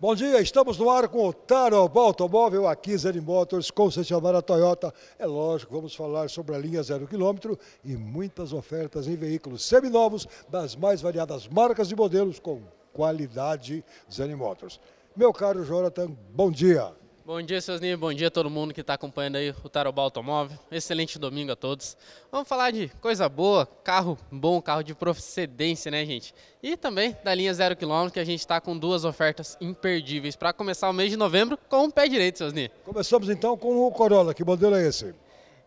Bom dia, estamos no ar com o Taroba Automóvel, aqui Zeni Motors, concessionária Toyota. É lógico, vamos falar sobre a linha zero quilômetro e muitas ofertas em veículos seminovos das mais variadas marcas e modelos com qualidade Zeni Motors. Meu caro Jonathan, bom dia. Bom dia, seus Bom dia a todo mundo que está acompanhando aí o Tarobá Automóvel. Excelente domingo a todos. Vamos falar de coisa boa, carro bom, carro de procedência, né, gente? E também da linha zero km, que a gente está com duas ofertas imperdíveis para começar o mês de novembro com o pé direito, seus Começamos então com o Corolla. Que modelo é esse?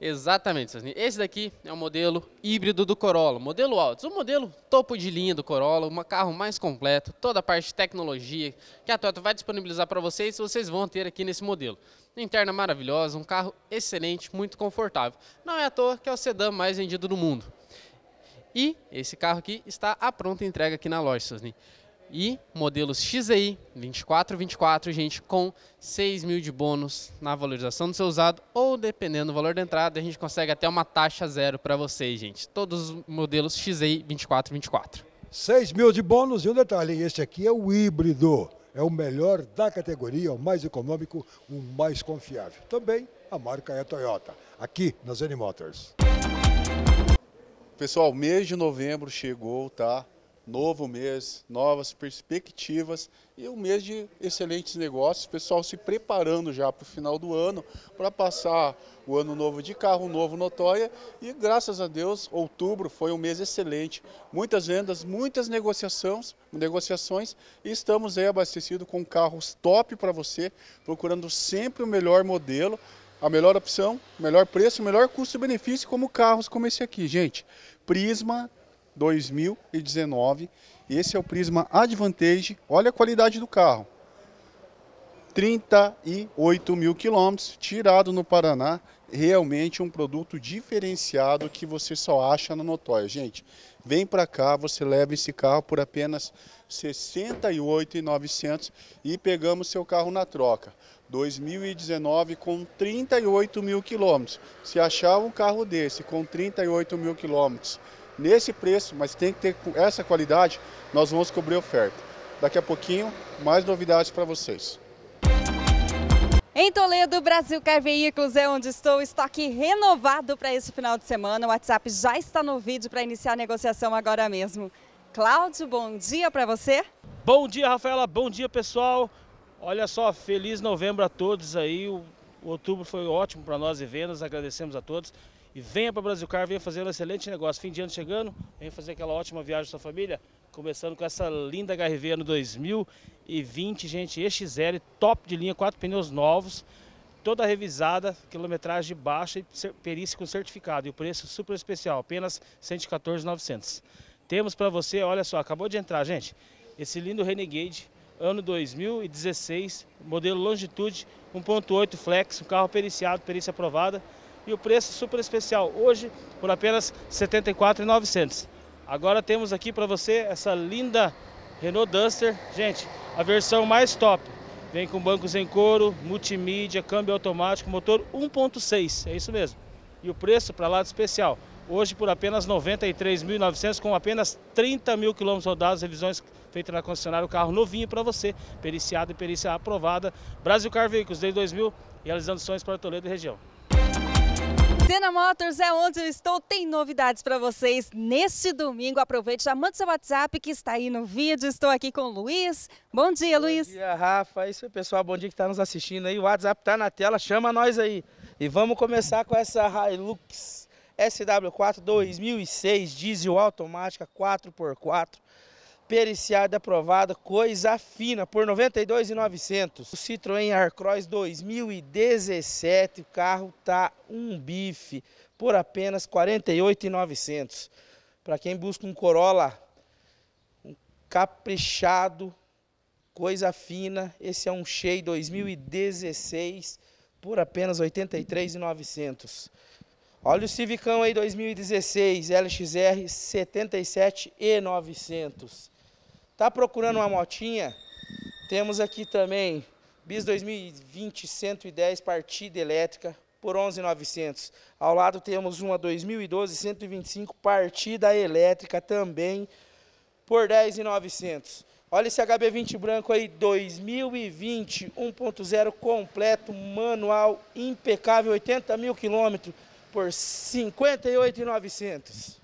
Exatamente, Sasni. Esse daqui é o modelo híbrido do Corolla, modelo Altis, o modelo topo de linha do Corolla, um carro mais completo, toda a parte de tecnologia que a Toyota vai disponibilizar para vocês, vocês vão ter aqui nesse modelo. Interna maravilhosa, um carro excelente, muito confortável. Não é à toa que é o sedã mais vendido do mundo. E esse carro aqui está à pronta entrega aqui na loja, Sasni e modelos XEI 2424, gente, com 6 mil de bônus na valorização do seu usado ou dependendo do valor da entrada, a gente consegue até uma taxa zero para vocês, gente. Todos os modelos XEI 2424. 6 mil de bônus e um detalhe, este aqui é o híbrido. É o melhor da categoria, o mais econômico, o mais confiável. Também a marca é a Toyota, aqui na Zen Motors. Pessoal, mês de novembro chegou, tá? novo mês, novas perspectivas e um mês de excelentes negócios. pessoal se preparando já para o final do ano, para passar o ano novo de carro novo notória. E graças a Deus, outubro foi um mês excelente. Muitas vendas, muitas negociações, negociações e estamos aí abastecidos com carros top para você, procurando sempre o melhor modelo a melhor opção, melhor preço, melhor custo-benefício, como carros como esse aqui, gente. Prisma 2019. Esse é o Prisma Advantage. Olha a qualidade do carro. 38 mil quilômetros, tirado no Paraná. Realmente um produto diferenciado que você só acha na Notória. Gente, vem para cá, você leva esse carro por apenas 68,900 e pegamos seu carro na troca. 2019 com 38 mil quilômetros. Se achar um carro desse com 38 mil quilômetros nesse preço, mas tem que ter essa qualidade, nós vamos cobrir a oferta. Daqui a pouquinho, mais novidades para vocês. Em Toledo, Brasil Car Veículos é onde estou. O estoque renovado para esse final de semana. O WhatsApp já está no vídeo para iniciar a negociação agora mesmo. Cláudio, bom dia para você. Bom dia, Rafaela. Bom dia, pessoal. Olha só, feliz novembro a todos aí. O outubro foi ótimo para nós e vendas. Agradecemos a todos e venha para Brasilcar, venha fazer um excelente negócio. Fim de ano chegando, venha fazer aquela ótima viagem com sua família, começando com essa linda HRV ano 2020, gente, EXL, top de linha, quatro pneus novos, toda revisada, quilometragem baixa e perícia com certificado. E o preço super especial, apenas R$ 114,900. Temos para você, olha só, acabou de entrar, gente, esse lindo Renegade, ano 2016, modelo Longitude 1.8 Flex, um carro periciado, perícia aprovada, e o preço super especial, hoje por apenas R$ 74,900. Agora temos aqui para você essa linda Renault Duster, gente, a versão mais top. Vem com bancos em couro, multimídia, câmbio automático, motor 1.6, é isso mesmo. E o preço para lado especial, hoje por apenas 93.900, com apenas 30 mil quilômetros rodados, revisões feitas na concessionária, o carro novinho para você, periciado e perícia aprovada. Brasil Car Veículos, desde 2000, realizando sonhos para Toledo e região. Sena Motors é onde eu estou, tem novidades para vocês neste domingo. Aproveite, já manda seu WhatsApp que está aí no vídeo. Estou aqui com o Luiz. Bom dia, bom Luiz. Bom dia, Rafa. É isso aí, pessoal. Bom dia que está nos assistindo aí. O WhatsApp está na tela, chama nós aí. E vamos começar com essa Hilux SW4 2006 diesel automática 4x4 periciada aprovada, coisa fina, por R$ 92,900. O Citroën Arcross 2017, o carro tá um bife, por apenas R$ 48,900. Para quem busca um Corolla um caprichado, coisa fina, esse é um Shea 2016 por apenas R$ 83,900. Olha o Civicão aí 2016 LXR 77 e 900 Tá procurando uma motinha? Temos aqui também Bis 2020 110 partida elétrica por 11.900. Ao lado temos uma 2012 125 partida elétrica também por 10.900. Olha esse HB20 branco aí, 2020 1.0 completo, manual impecável, 80 mil quilômetros por 58.900.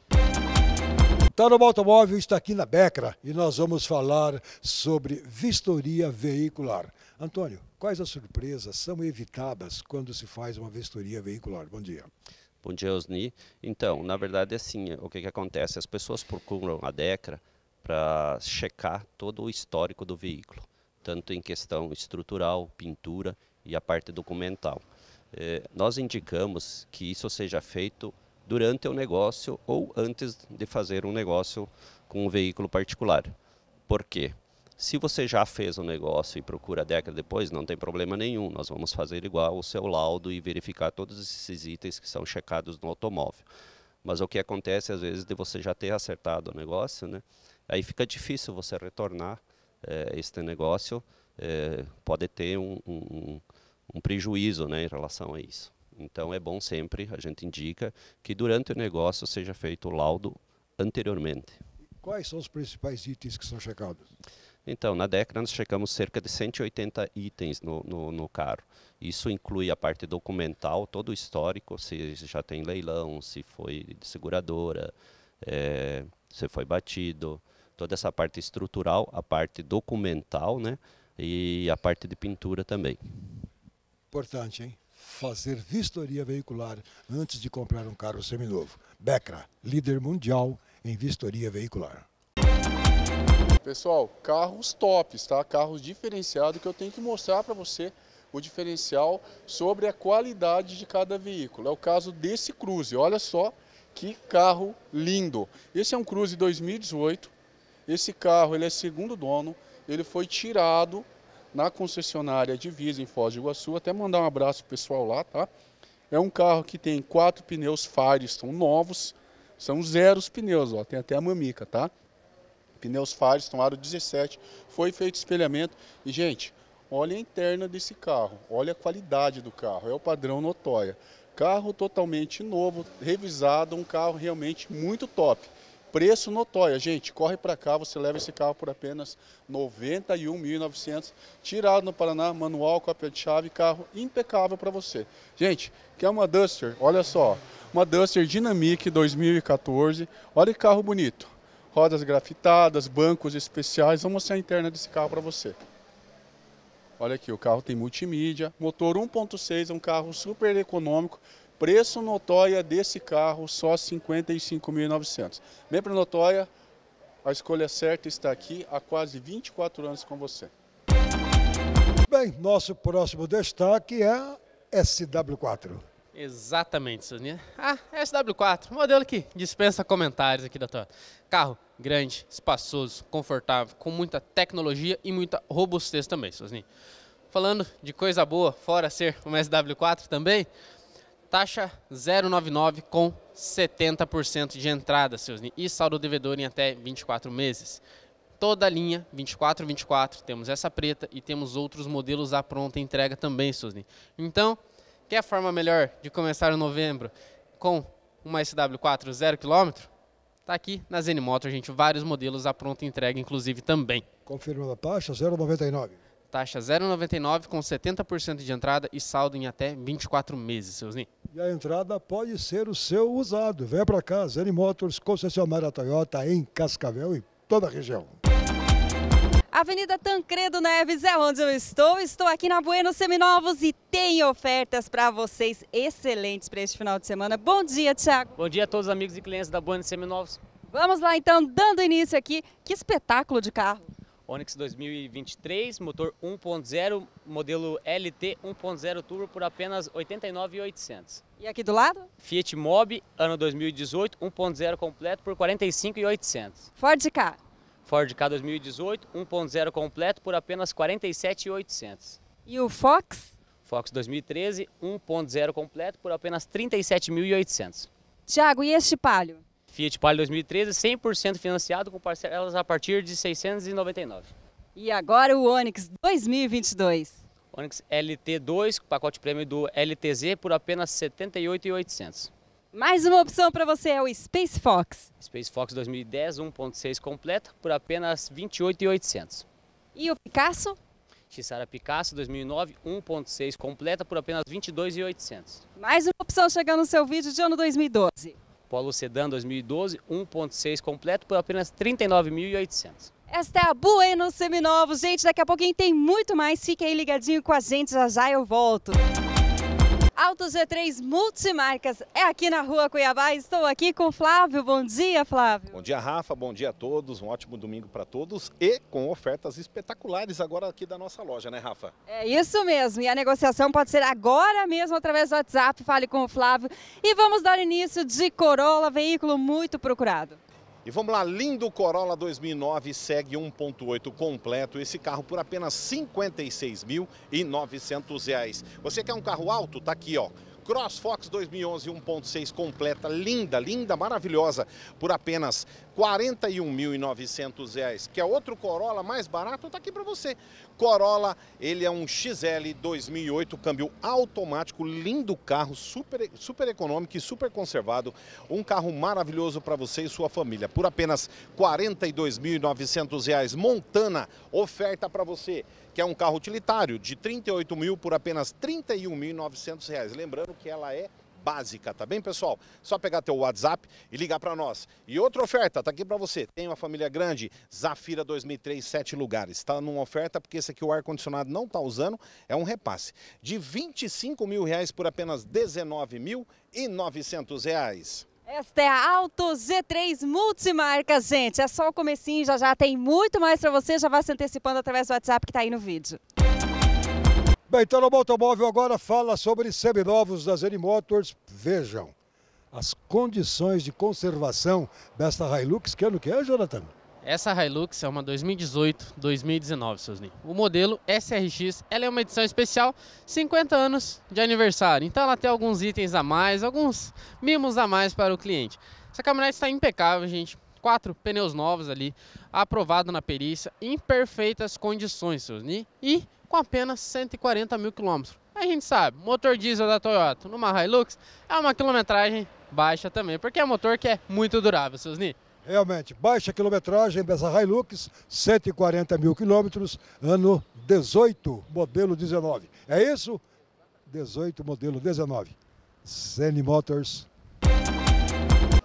Tá no Automóvel está aqui na Becra e nós vamos falar sobre vistoria veicular. Antônio, quais as surpresas são evitadas quando se faz uma vistoria veicular? Bom dia. Bom dia, Osni. Então, na verdade, é assim, o que, que acontece? As pessoas procuram a DECRA para checar todo o histórico do veículo, tanto em questão estrutural, pintura e a parte documental. Eh, nós indicamos que isso seja feito durante o negócio ou antes de fazer um negócio com um veículo particular. Por quê? Se você já fez um negócio e procura a década depois, não tem problema nenhum. Nós vamos fazer igual o seu laudo e verificar todos esses itens que são checados no automóvel. Mas o que acontece às vezes de você já ter acertado o negócio, né? aí fica difícil você retornar eh, este negócio, eh, pode ter um, um, um prejuízo né, em relação a isso. Então é bom sempre, a gente indica, que durante o negócio seja feito o laudo anteriormente. Quais são os principais itens que são checados? Então, na década nós checamos cerca de 180 itens no, no, no, carro. Isso inclui a parte documental, todo o histórico, se já tem leilão, se foi de seguradora, é, se foi batido, toda essa parte estrutural, a parte documental, né? E a parte de pintura também. Importante, hein? fazer vistoria veicular antes de comprar um carro seminovo. Becra, líder mundial em vistoria veicular. Pessoal, carros tops, tá? Carros diferenciados que eu tenho que mostrar para você o diferencial sobre a qualidade de cada veículo. É o caso desse Cruze. Olha só que carro lindo. Esse é um Cruze 2018. Esse carro ele é segundo dono. Ele foi tirado na concessionária Divisa, em Foz do Iguaçu. Até mandar um abraço pro pessoal lá, tá? É um carro que tem quatro pneus Firestone novos, são zero os pneus, ó, tem até a mamica, tá? Pneus Firestone aro 17, foi feito espelhamento. E, gente, olha a interna desse carro, olha a qualidade do carro, é o padrão notória. Carro totalmente novo, revisado, um carro realmente muito top preço notório. Gente, corre para cá, você leva esse carro por apenas R$ 91.900, tirado no Paraná, manual, cópia de chave, carro impecável para você. Gente, quer uma Duster? Olha só, uma Duster Dynamic 2014, olha que carro bonito. Rodas grafitadas, bancos especiais, vamos mostrar a interna desse carro para você. Olha aqui, o carro tem multimídia, motor 1.6, é um carro super econômico, Preço notória desse carro só 55.900. Vem notória, a escolha certa está aqui há quase 24 anos com você. Bem, nosso próximo destaque é a SW4. Exatamente, Sonia. Ah, é SW4, modelo que dispensa comentários aqui da Toyota. Carro grande, espaçoso, confortável, com muita tecnologia e muita robustez também, Sonia. Falando de coisa boa, fora ser uma SW4 também, taxa 0,99 com 70% de entrada, Silsni, e saldo devedor em até 24 meses. Toda a linha 2424, temos essa preta e temos outros modelos à pronta entrega também, Susni. Então, quer forma melhor de começar o novembro com uma SW4 zero quilômetro? Está aqui na Zen Motor, gente, vários modelos à pronta entrega, inclusive também. Confirmando a taxa, 0,99. Taxa 0,99 com 70% de entrada e saldo em até 24 meses, Silsni. E a entrada pode ser o seu usado. Vem para cá, Zene Motors, concessionária Toyota em Cascavel e toda a região. Avenida Tancredo Neves é onde eu estou. Estou aqui na Buenos Seminovos e tem ofertas para vocês excelentes para este final de semana. Bom dia, Tiago. Bom dia a todos os amigos e clientes da Buenos Seminovos. Vamos lá então, dando início aqui. Que espetáculo de carro. Onix 2023, motor 1.0, modelo LT 1.0 turbo por apenas 89.800. E aqui do lado? Fiat Mobi, ano 2018, 1.0 completo por 45.800. Ford K. Ford K 2018, 1.0 completo por apenas 47.800. E o Fox? Fox 2013, 1.0 completo por apenas 37.800. Tiago, e este Palio? Fiat Palio 2013, 100% financiado com parcelas a partir de 699. E agora o Onix 2022. Onix LT2, pacote prêmio do LTZ por apenas 78.800. Mais uma opção para você é o Space Fox. Space Fox 2010 1.6 completa por apenas 28.800. E o Picasso? Xara Picasso 2009 1.6 completa por apenas 22.800. Mais uma opção chegando no seu vídeo de ano 2012. Polo Sedan 2012, 1.6 completo por apenas R$ 39.800. Esta é a Bueno Seminovos. Gente, daqui a pouquinho tem muito mais. Fique aí ligadinho com a gente, já já eu volto. Auto G3 Multimarcas é aqui na rua Cuiabá. Estou aqui com Flávio. Bom dia, Flávio. Bom dia, Rafa. Bom dia a todos. Um ótimo domingo para todos e com ofertas espetaculares agora aqui da nossa loja, né, Rafa? É isso mesmo. E a negociação pode ser agora mesmo através do WhatsApp. Fale com o Flávio. E vamos dar início de Corolla, veículo muito procurado. E vamos lá, lindo Corolla 2009 segue 1.8 completo, esse carro por apenas R$ 56.900. Você quer um carro alto? Tá aqui, ó. CrossFox 2011 1.6 completa, linda, linda, maravilhosa, por apenas R$ 41.900. Quer outro Corolla mais barato? está aqui para você. Corolla, ele é um XL 2008, câmbio automático, lindo carro, super, super econômico e super conservado. Um carro maravilhoso para você e sua família. Por apenas R$ 42.900, Montana, oferta para você que é um carro utilitário de 38 mil por apenas 31.900 reais. Lembrando que ela é básica, tá bem, pessoal? Só pegar teu WhatsApp e ligar para nós. E outra oferta, tá aqui para você. Tem uma família grande, Zafira 2003, sete lugares. Tá numa oferta porque esse aqui o ar-condicionado não tá usando, é um repasse. De 25 mil reais por apenas R$ 19.900. reais. Esta é a Auto z 3 Multimarca, gente. É só o comecinho, já já tem muito mais para você. Já vai se antecipando através do WhatsApp que está aí no vídeo. Bem, então no automóvel agora fala sobre seminovos da Zen Motors. Vejam as condições de conservação desta Hilux, que ano que é, Jonathan? Essa Hilux é uma 2018-2019, seus O modelo SRX, ela é uma edição especial, 50 anos de aniversário. Então ela tem alguns itens a mais, alguns mimos a mais para o cliente. Essa caminhonete está impecável, gente. Quatro pneus novos ali, aprovado na perícia, em perfeitas condições, seus E com apenas 140 mil quilômetros. A gente sabe, motor diesel da Toyota numa Hilux é uma quilometragem baixa também, porque é um motor que é muito durável, seus Realmente, baixa quilometragem, Bessa Hilux, 140 mil quilômetros, ano 18, modelo 19. É isso? 18, modelo 19. Zen Motors.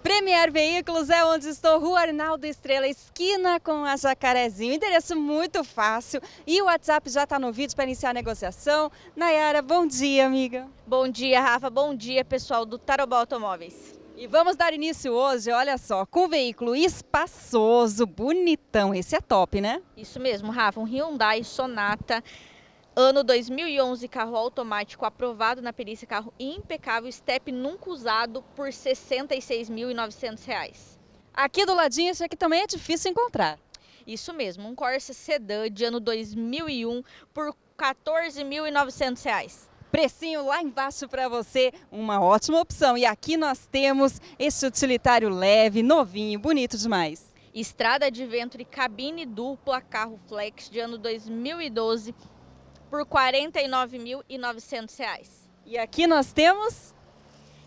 Premier Veículos é onde estou, Rua Arnaldo Estrela, esquina com a Jacarezinho. Endereço muito fácil e o WhatsApp já está no vídeo para iniciar a negociação. Nayara, bom dia, amiga. Bom dia, Rafa. Bom dia, pessoal do Tarobá Automóveis. E vamos dar início hoje, olha só, com um veículo espaçoso, bonitão. Esse é top, né? Isso mesmo, Rafa, um Hyundai Sonata Ano 2011, carro automático aprovado na perícia, carro impecável, step nunca usado por R$ 66.900. Aqui do ladinho, esse aqui também é difícil encontrar. Isso mesmo, um Corsa Sedan de ano 2001 por R$ 14.900. Precinho lá embaixo para você, uma ótima opção. E aqui nós temos este utilitário leve, novinho, bonito demais. Estrada de ventre, cabine dupla, carro flex de ano 2012 por R$ 49.900. E aqui nós temos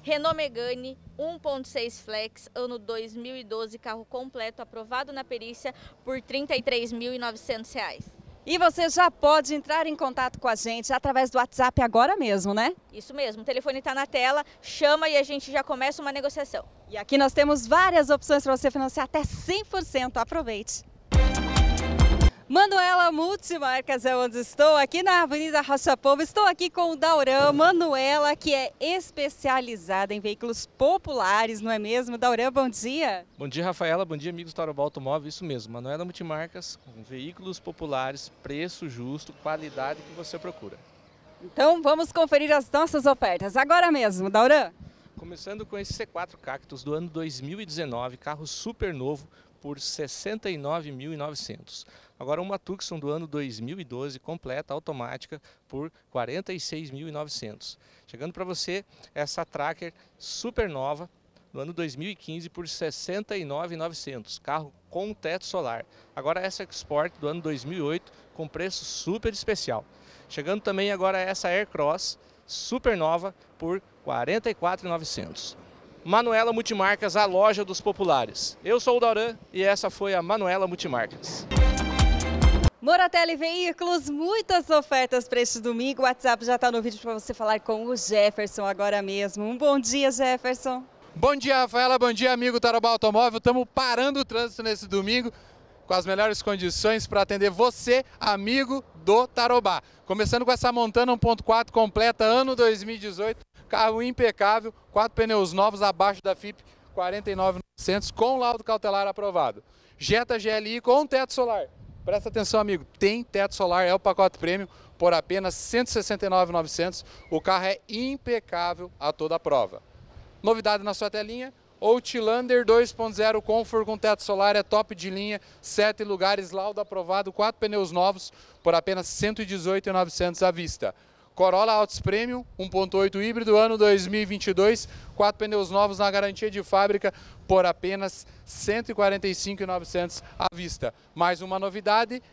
Renault Megane 1.6 Flex, ano 2012, carro completo aprovado na perícia por R$ 33.900. E você já pode entrar em contato com a gente através do WhatsApp agora mesmo, né? Isso mesmo, o telefone está na tela, chama e a gente já começa uma negociação. E aqui nós temos várias opções para você financiar até 100%. Aproveite! Manuela Multimarcas é onde estou, aqui na Avenida Rocha Povo. Estou aqui com o Dauran Manuela, que é especializada em veículos populares, não é mesmo? Dauran, bom dia. Bom dia, Rafaela. Bom dia, amigos do Tarobá Automóvel. Isso mesmo, Manuela Multimarcas, com veículos populares, preço justo, qualidade que você procura. Então vamos conferir as nossas ofertas agora mesmo, Dauran. Começando com esse C4 Cactus do ano 2019, carro super novo por 69.900. Agora uma Tucson do ano 2012 completa, automática, por 46.900. Chegando para você essa Tracker super nova do ano 2015 por 69.900, carro com teto solar. Agora essa Export do ano 2008 com preço super especial. Chegando também agora essa Aircross super nova por 44.900. Manuela Multimarcas, a loja dos populares. Eu sou o Dauran e essa foi a Manuela Multimarcas. Moratelli Veículos, muitas ofertas para este domingo. O WhatsApp já está no vídeo para você falar com o Jefferson agora mesmo. Um bom dia, Jefferson. Bom dia, Rafaela. Bom dia, amigo Tarobá Automóvel. Estamos parando o trânsito nesse domingo com as melhores condições para atender você, amigo do Tarobá. Começando com essa Montana 1.4 completa, ano 2018, carro impecável, quatro pneus novos abaixo da FIP 49.900 com laudo cautelar aprovado. Jetta GLI com teto solar, Presta atenção, amigo, tem teto solar, é o pacote prêmio por apenas R$ 169.900. O carro é impecável a toda a prova. Novidade na sua telinha, Outlander 2.0 Comfort com teto solar é top de linha, sete lugares, laudo aprovado, quatro pneus novos por apenas R$ 118.900 à vista. Corolla Altis Premium 1.8 híbrido, ano 2022, quatro pneus novos na garantia de fábrica por apenas R$ 145.900 à vista. Mais uma novidade,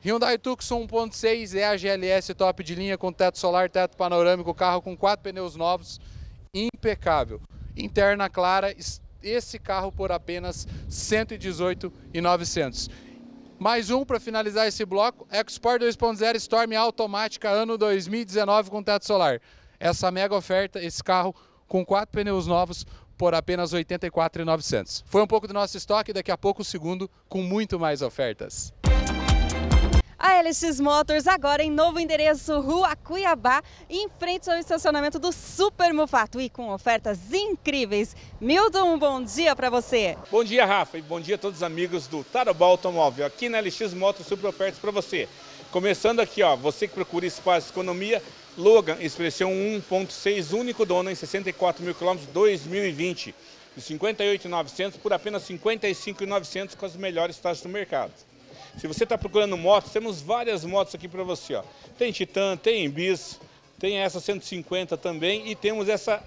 Hyundai Tucson 1.6 é a GLS top de linha com teto solar, teto panorâmico, carro com quatro pneus novos, impecável. Interna clara, esse carro por apenas R$ 118.900. Mais um para finalizar esse bloco, EcoSport 2.0 Storm automática ano 2019 com teto solar. Essa mega oferta, esse carro com quatro pneus novos por apenas R$ 84.900. Foi um pouco do nosso estoque, daqui a pouco o segundo com muito mais ofertas. A LX Motors agora em novo endereço, Rua Cuiabá, em frente ao estacionamento do Super Mufato e com ofertas incríveis. Milton, um bom dia para você. Bom dia, Rafa, e bom dia a todos os amigos do Tarobá Automóvel. Aqui na LX Motors, super ofertas para você. Começando aqui, ó, você que procura espaço economia, Logan, expressão 1.6, único dono em 64 mil quilômetros, 2020. De 58.900 por apenas 55.900 com as melhores taxas do mercado. Se você está procurando motos, temos várias motos aqui para você. Ó. Tem Titan, tem Bis, tem essa 150 também e temos essa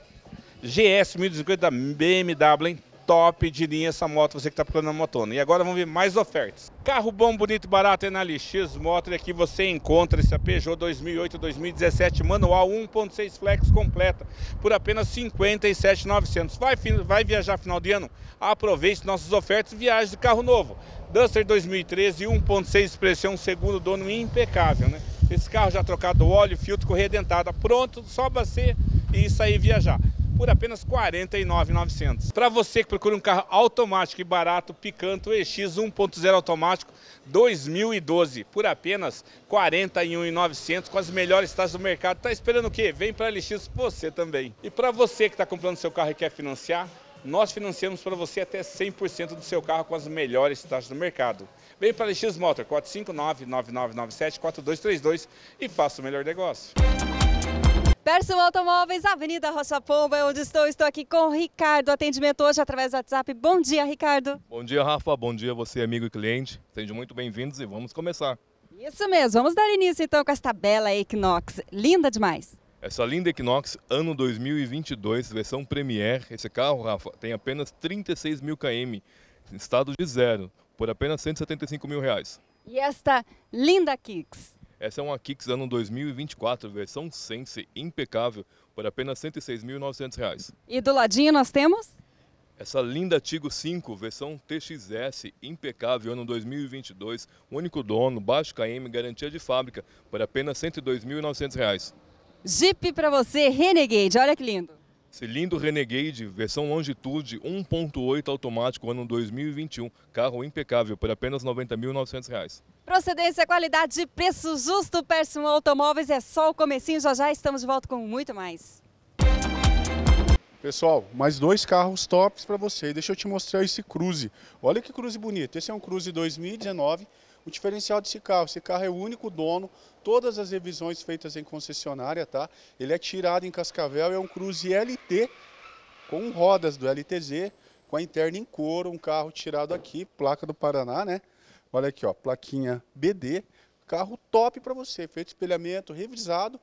GS 1050 da BMW, hein? top de linha essa moto, você que está procurando uma motona. E agora vamos ver mais ofertas. Carro bom, bonito, barato é na LX Motor e aqui você encontra essa Peugeot 2008 2017 manual 1.6 flex completa por apenas 57,900. Vai, vai viajar final de ano? Aproveite nossas ofertas e viagem de carro novo. Duster 2013 1.6 é um segundo dono impecável, né? Esse carro já trocado óleo, filtro, correia dentada, pronto, só ser e sair viajar por apenas R$ 49.900. Para você que procura um carro automático e barato, Picanto EX 1.0 automático 2012 por apenas R$ 41.900 com as melhores taxas do mercado. Tá esperando o quê? Vem para a LX você também. E para você que está comprando seu carro e quer financiar, nós financiamos para você até 100% do seu carro com as melhores taxas do mercado. Vem para a LX Motor 459 9997 4232 e faça o melhor negócio. Persum Automóveis, Avenida Rocha Pomba, é onde estou. Estou aqui com o Ricardo. Atendimento hoje através do WhatsApp. Bom dia, Ricardo. Bom dia, Rafa. Bom dia, você, amigo e cliente. Sejam muito bem-vindos e vamos começar. Isso mesmo. Vamos dar início então com esta bela Equinox. Linda demais. Essa linda Equinox, ano 2022, versão Premier. Esse carro, Rafa, tem apenas 36 mil km, estado de zero, por apenas 175 mil reais. E esta linda Kicks? Essa é uma Kicks ano 2024, versão Sense impecável, por apenas R$ 106.900. E do ladinho nós temos? Essa linda Tigo 5, versão TXS, impecável, ano 2022, único dono, baixo KM, garantia de fábrica, por apenas R$ 102.900. Jeep para você, Renegade, olha que lindo. Cilindro Renegade, versão Longitude 1.8 automático, ano 2021. Carro impecável, por apenas R$ 90.900. Procedência, qualidade e preço justo, Persimo Automóveis. É só o comecinho, já já estamos de volta com muito mais. Pessoal, mais dois carros tops para você. Deixa eu te mostrar esse Cruze. Olha que Cruze bonito. Esse é um Cruze 2019, o diferencial desse carro, esse carro é o único dono, todas as revisões feitas em concessionária, tá? Ele é tirado em Cascavel, é um Cruze LT com rodas do LTZ, com a interna em couro, um carro tirado aqui, placa do Paraná, né? Olha aqui, ó, plaquinha BD, carro top para você, feito espelhamento, revisado,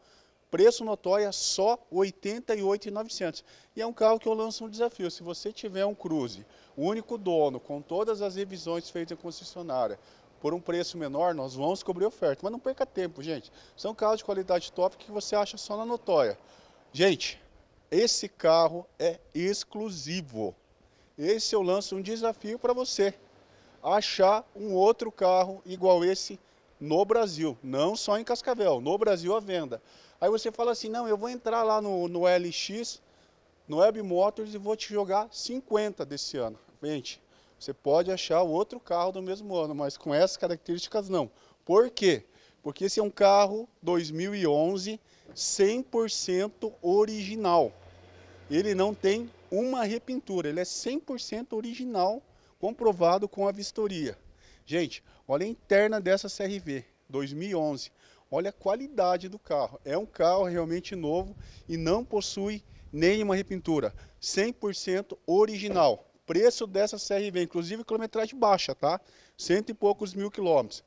preço notório é só R$ 88.900. E é um carro que eu lanço um desafio. Se você tiver um Cruze, único dono, com todas as revisões feitas em concessionária, por um preço menor, nós vamos cobrir oferta. Mas não perca tempo, gente. São é carros de qualidade top que você acha só na notória. Gente, esse carro é exclusivo. Esse eu lanço um desafio para você. Achar um outro carro igual esse no Brasil, não só em Cascavel, no Brasil à venda. Aí você fala assim, não, eu vou entrar lá no, no LX, no Web Motors e vou te jogar 50 desse ano. Gente, você pode achar outro carro do mesmo ano, mas com essas características não. Por quê? Porque esse é um carro 2011 100% original. Ele não tem uma repintura, ele é 100% original, comprovado com a vistoria. Gente, olha a interna dessa CRV 2011. Olha a qualidade do carro. É um carro realmente novo e não possui nenhuma repintura. 100% original. Preço dessa CRV, inclusive quilometragem baixa, tá? Cento e poucos mil quilômetros.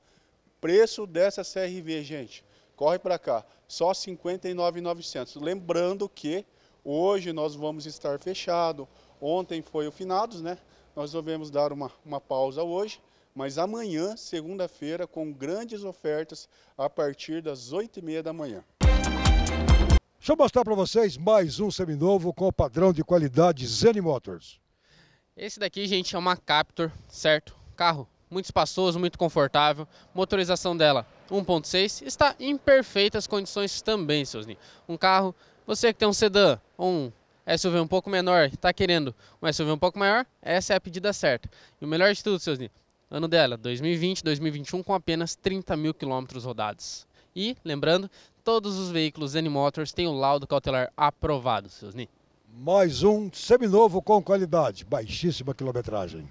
Preço dessa CRV, gente, corre para cá, só 59,900. Lembrando que hoje nós vamos estar fechado. Ontem foi o finados, né? Nós devemos dar uma, uma pausa hoje, mas amanhã, segunda-feira, com grandes ofertas a partir das 8 e meia da manhã. Deixa eu mostrar para vocês mais um seminovo com o padrão de qualidade Zen Motors. Esse daqui, gente, é uma Captur, certo? Carro muito espaçoso, muito confortável. Motorização dela 1.6 está em perfeitas condições também, seus ninhos. Um carro, você que tem um sedã ou um SUV um pouco menor, está querendo um SUV um pouco maior, essa é a pedida certa. E o melhor de tudo, seus ninhos, ano dela 2020, 2021 com apenas 30 mil quilômetros rodados. E, lembrando, todos os veículos N-Motors têm o laudo cautelar aprovado, seus ninhos. Mais um seminovo com qualidade, baixíssima quilometragem.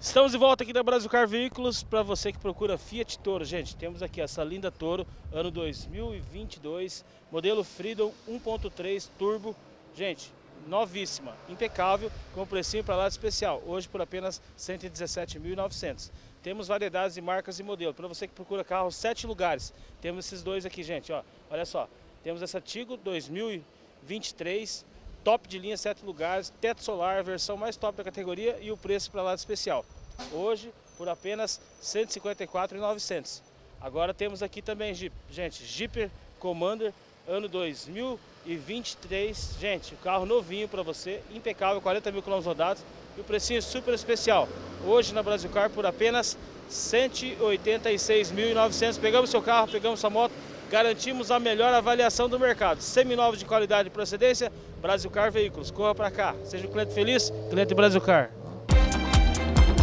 Estamos de volta aqui na Brasil Car Veículos para você que procura Fiat Toro. Gente, temos aqui essa linda Toro, ano 2022, modelo Freedom 1.3 Turbo. Gente, novíssima, impecável, com um precinho para lá de especial, hoje por apenas R$ 117.900. Temos variedades de marcas e modelos. Para você que procura carro, sete lugares. Temos esses dois aqui, gente. Ó, olha só, temos essa Tigo 2000 23, top de linha, sete lugares, teto solar, a versão mais top da categoria e o preço para lá de especial. Hoje, por apenas R$ 154,900. Agora temos aqui também, Jeep, gente, Jeep Commander, ano 2023. Gente, carro novinho para você, impecável, 40 mil quilômetros rodados e o precinho super especial. Hoje na Brasil Car por apenas R$ 186.900. Pegamos seu carro, pegamos sua moto, garantimos a melhor avaliação do mercado. Seminovos de qualidade e procedência, Brasilcar Veículos. Corra para cá. Seja um cliente feliz, cliente Brasilcar.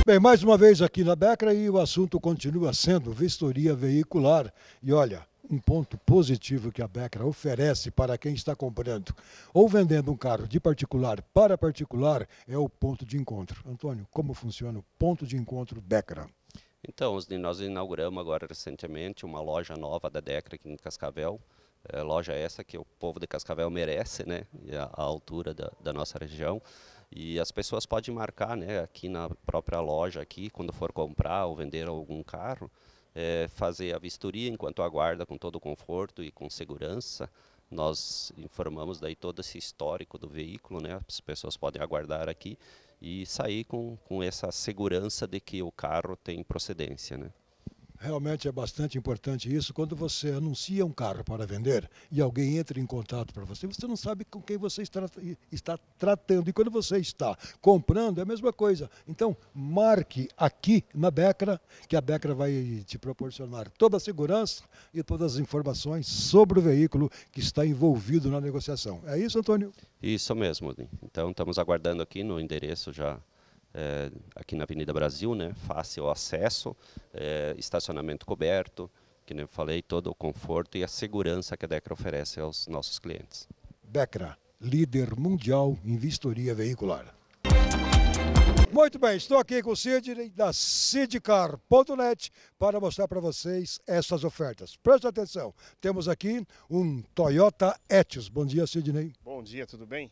Bem, mais uma vez aqui na Becra e o assunto continua sendo vistoria veicular. E olha, um ponto positivo que a Becra oferece para quem está comprando ou vendendo um carro de particular para particular é o ponto de encontro. Antônio, como funciona o ponto de encontro Becra? Então, nós inauguramos agora recentemente uma loja nova da Decra aqui em Cascavel, é, loja essa que o povo de Cascavel merece, né, a, a altura da, da, nossa região. E as pessoas podem marcar, né, aqui na própria loja aqui, quando for comprar ou vender algum carro, é, fazer a vistoria enquanto aguarda com todo o conforto e com segurança. Nós informamos daí todo esse histórico do veículo, né, as pessoas podem aguardar aqui e sair com, com essa segurança de que o carro tem procedência. Né? Realmente é bastante importante isso. Quando você anuncia um carro para vender e alguém entra em contato para você, você não sabe com quem você está, está tratando. E quando você está comprando, é a mesma coisa. Então, marque aqui na Becra, que a Becra vai te proporcionar toda a segurança e todas as informações sobre o veículo que está envolvido na negociação. É isso, Antônio? Isso mesmo. Então, estamos aguardando aqui no endereço já é, aqui na Avenida Brasil, né, fácil o acesso, é, estacionamento coberto, que nem eu falei, todo o conforto e a segurança que a Decra oferece aos nossos clientes. Decra, líder mundial em vistoria veicular. Muito bem, estou aqui com o Sidney da Sidcar.net para mostrar para vocês essas ofertas. Presta atenção, temos aqui um Toyota Etios. Bom dia, Sidney. Bom dia, tudo bem?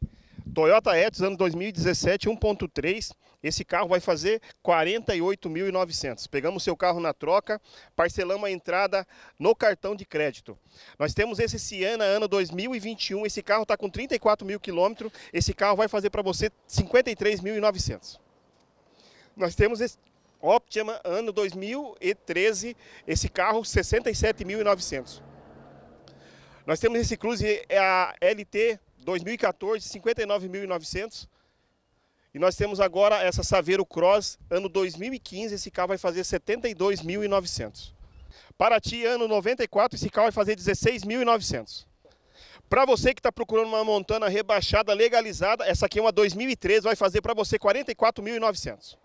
Toyota Etios, ano 2017, 1.3. Esse carro vai fazer 48.900. Pegamos seu carro na troca, parcelamos a entrada no cartão de crédito. Nós temos esse Siena, ano 2021. Esse carro está com 34 mil quilômetros. Esse carro vai fazer para você 53.900. Nós temos esse Optima, ano 2013. Esse carro, 67.900. Nós temos esse Cruze, é LT 2014, 59.900. E nós temos agora essa Saveiro Cross, ano 2015, esse carro vai fazer 72.900. ti, ano 94, esse carro vai fazer 16.900. Para você que está procurando uma Montana rebaixada, legalizada, essa aqui é uma 2013, vai fazer para você 44.900.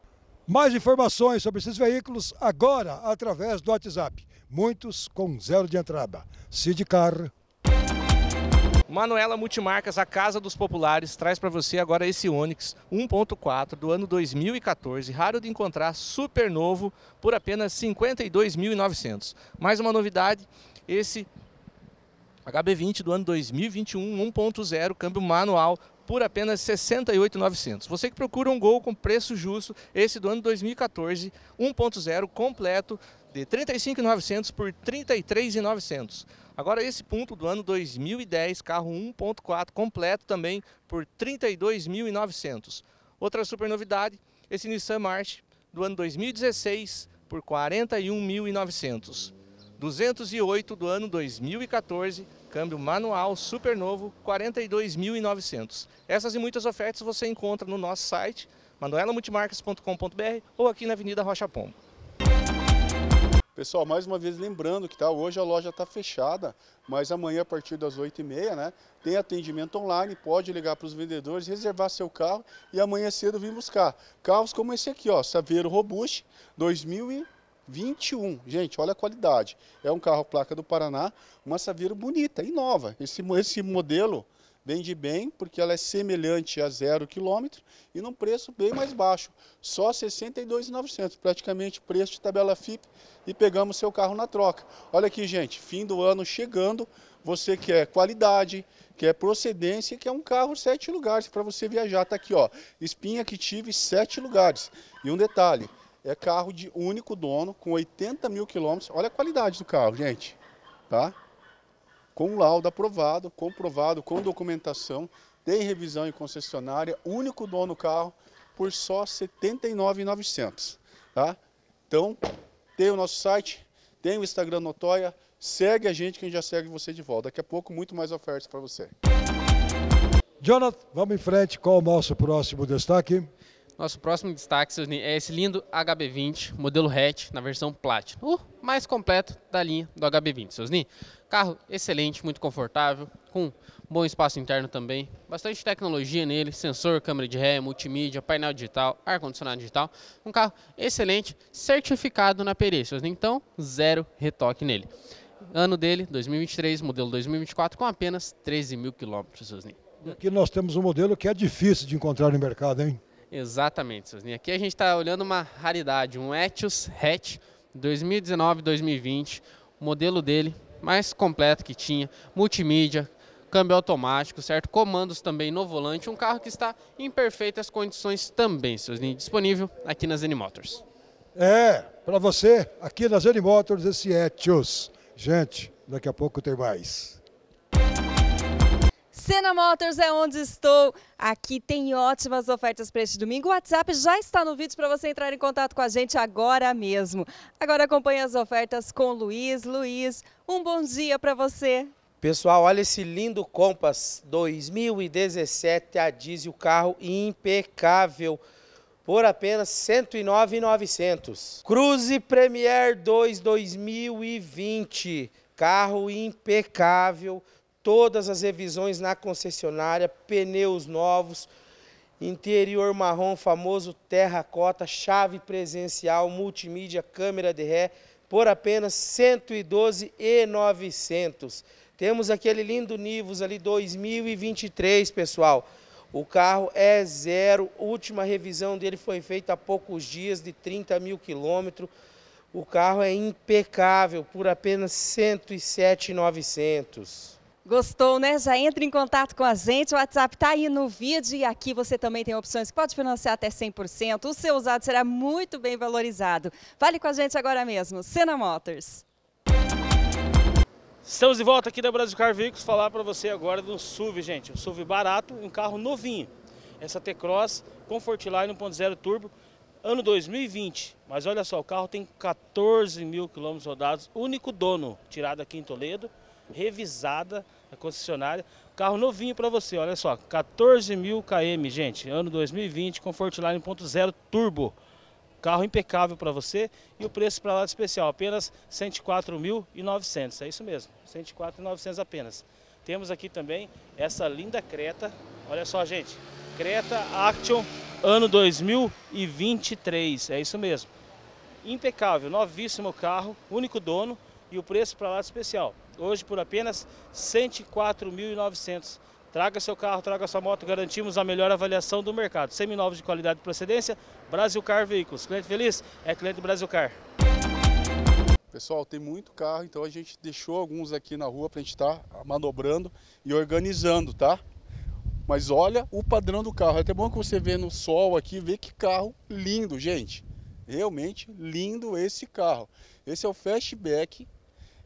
Mais informações sobre esses veículos agora através do WhatsApp. Muitos com zero de entrada. Sidcar Manuela Multimarcas, a Casa dos Populares, traz para você agora esse Onix 1.4 do ano 2014, raro de encontrar, super novo, por apenas 52.900. Mais uma novidade, esse HB20 do ano 2021 1.0, câmbio manual, por apenas 68.900. Você que procura um Gol com preço justo, esse do ano 2014, 1.0 completo, de 35.900 por 33.900. Agora esse ponto do ano 2010, carro 1.4 completo também por 32.900. Outra super novidade, esse Nissan March do ano 2016 por 41.900. 208 do ano 2014, câmbio manual super novo, 42.900. Essas e muitas ofertas você encontra no nosso site manuelamultimarcas.com.br ou aqui na Avenida Rocha Pombo. Pessoal, mais uma vez lembrando que tá, hoje a loja está fechada, mas amanhã a partir das 8h30 né, tem atendimento online, pode ligar para os vendedores, reservar seu carro e amanhã cedo vir buscar. Carros como esse aqui, ó, Saveiro Robust, 2021. Gente, olha a qualidade. É um carro placa do Paraná, uma Saveiro bonita e nova. Esse, esse modelo Vende bem porque ela é semelhante a zero quilômetro e num preço bem mais baixo, só R$ 62.900, praticamente preço de tabela FIP e pegamos seu carro na troca. Olha aqui, gente, fim do ano chegando, você quer é qualidade, quer é procedência, quer é um carro sete lugares para você viajar. Está aqui, ó, espinha que tive sete lugares. E um detalhe, é carro de único dono com 80 mil quilômetros. Olha a qualidade do carro, gente, tá? com laudo aprovado, comprovado, com documentação, tem revisão em concessionária, único dono do carro por só R$ 79,900. Tá? Então, tem o nosso site, tem o Instagram Notóia, segue a gente quem já segue você de volta. Daqui a pouco, muito mais ofertas para você. Jonathan, vamos em frente. Qual o nosso próximo destaque? Nosso próximo destaque, Sosni, é esse lindo HB20, modelo hatch, na versão Platinum. O mais completo da linha do HB20, Sosni. Carro excelente, muito confortável, com bom espaço interno também. Bastante tecnologia nele, sensor, câmera de ré, multimídia, painel digital, ar-condicionado digital. Um carro excelente, certificado na Pereira, Sosni. Então, zero retoque nele. Ano dele, 2023, modelo 2024, com apenas 13 mil quilômetros, Sosni. Aqui nós temos um modelo que é difícil de encontrar no mercado, hein? Exatamente, Suzinha. Aqui a gente está olhando uma raridade, um Etios Hatch 2019-2020, o modelo dele mais completo que tinha, multimídia, câmbio automático, certo? Comandos também no volante, um carro que está em perfeitas condições também, Suzinha, disponível aqui nas Motors. É, para você, aqui nas Motors esse Etios. Gente, daqui a pouco tem mais. Sena Motors é onde estou. Aqui tem ótimas ofertas para este domingo. O WhatsApp já está no vídeo para você entrar em contato com a gente agora mesmo. Agora acompanhe as ofertas com Luiz. Luiz, um bom dia para você. Pessoal, olha esse lindo Compass 2017 a diesel, carro impecável por apenas 109,900. Cruze Premier 2 2020, carro impecável, todas as revisões na concessionária, pneus novos, interior marrom, famoso terracota, chave presencial, multimídia, câmera de ré, por apenas R$ 112,900. Temos aquele lindo Nivus ali 2023, pessoal. O carro é zero, última revisão dele foi feita há poucos dias, de 30 mil quilômetros. O carro é impecável, por apenas R$ 107,900. Gostou, né? Já entre em contato com a gente. O WhatsApp está aí no vídeo e aqui você também tem opções que pode financiar até 100%. O seu usado será muito bem valorizado. Fale com a gente agora mesmo. Sena Motors. Estamos de volta aqui da Brasil Car Veículos falar para você agora do SUV, gente. Um SUV barato, um carro novinho. Essa T-Cross Comfortline 1.0 Turbo, ano 2020. Mas olha só, o carro tem 14 mil quilômetros rodados, único dono, tirado aqui em Toledo revisada a concessionária. Carro novinho para você, olha só, 14 mil km, gente, ano 2020, Comfortline 1.0 Turbo. Carro impecável para você e o preço para lá de especial, apenas 104.900, é isso mesmo, 104.900 apenas. Temos aqui também essa linda Creta, olha só, gente, Creta Action ano 2023, é isso mesmo. Impecável, novíssimo carro, único dono e o preço para lá de especial, hoje por apenas R$ 104.900. Traga seu carro, traga sua moto, garantimos a melhor avaliação do mercado. Seminovos de qualidade e procedência, Brasil Car Veículos. Cliente feliz é cliente Brasil Car. Pessoal, tem muito carro, então a gente deixou alguns aqui na rua para a gente estar tá manobrando e organizando, tá? Mas olha o padrão do carro. É até bom que você vê no sol aqui, vê que carro lindo, gente. Realmente lindo esse carro. Esse é o Fastback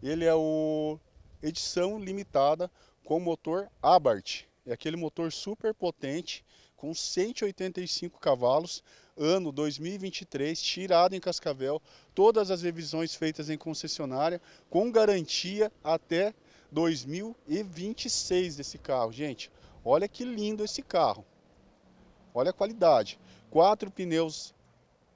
ele é o edição limitada com motor Abarth. É aquele motor super potente com 185 cavalos, ano 2023, tirado em Cascavel, todas as revisões feitas em concessionária, com garantia até 2026 desse carro. Gente, olha que lindo esse carro. Olha a qualidade. Quatro pneus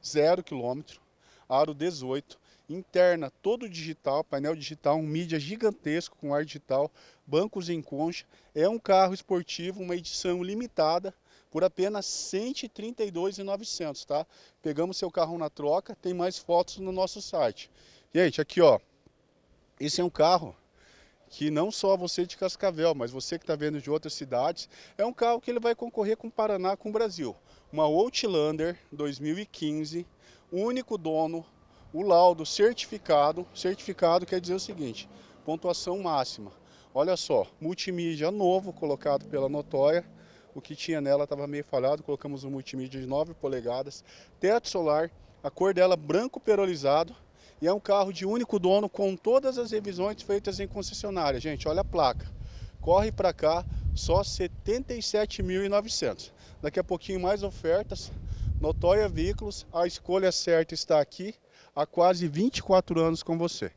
zero quilômetro, aro 18, interna, todo digital, painel digital, um mídia gigantesco com ar digital, bancos em concha. É um carro esportivo, uma edição limitada por apenas R$ 132,900, tá? Pegamos seu carro na troca, tem mais fotos no nosso site. Gente, aqui ó, esse é um carro que não só você de Cascavel, mas você que está vendo de outras cidades, é um carro que ele vai concorrer com o Paraná, com o Brasil. Uma Outlander 2015, único dono, o laudo certificado, certificado quer dizer o seguinte, pontuação máxima. Olha só, multimídia novo colocado pela Notória, o que tinha nela estava meio falhado, colocamos um multimídia de 9 polegadas, teto solar, a cor dela branco perolizado, e é um carro de único dono com todas as revisões feitas em concessionária. Gente, olha a placa. Corre para cá, só 77.900. Daqui a pouquinho mais ofertas. Notória Veículos, a escolha certa está aqui há quase 24 anos com você.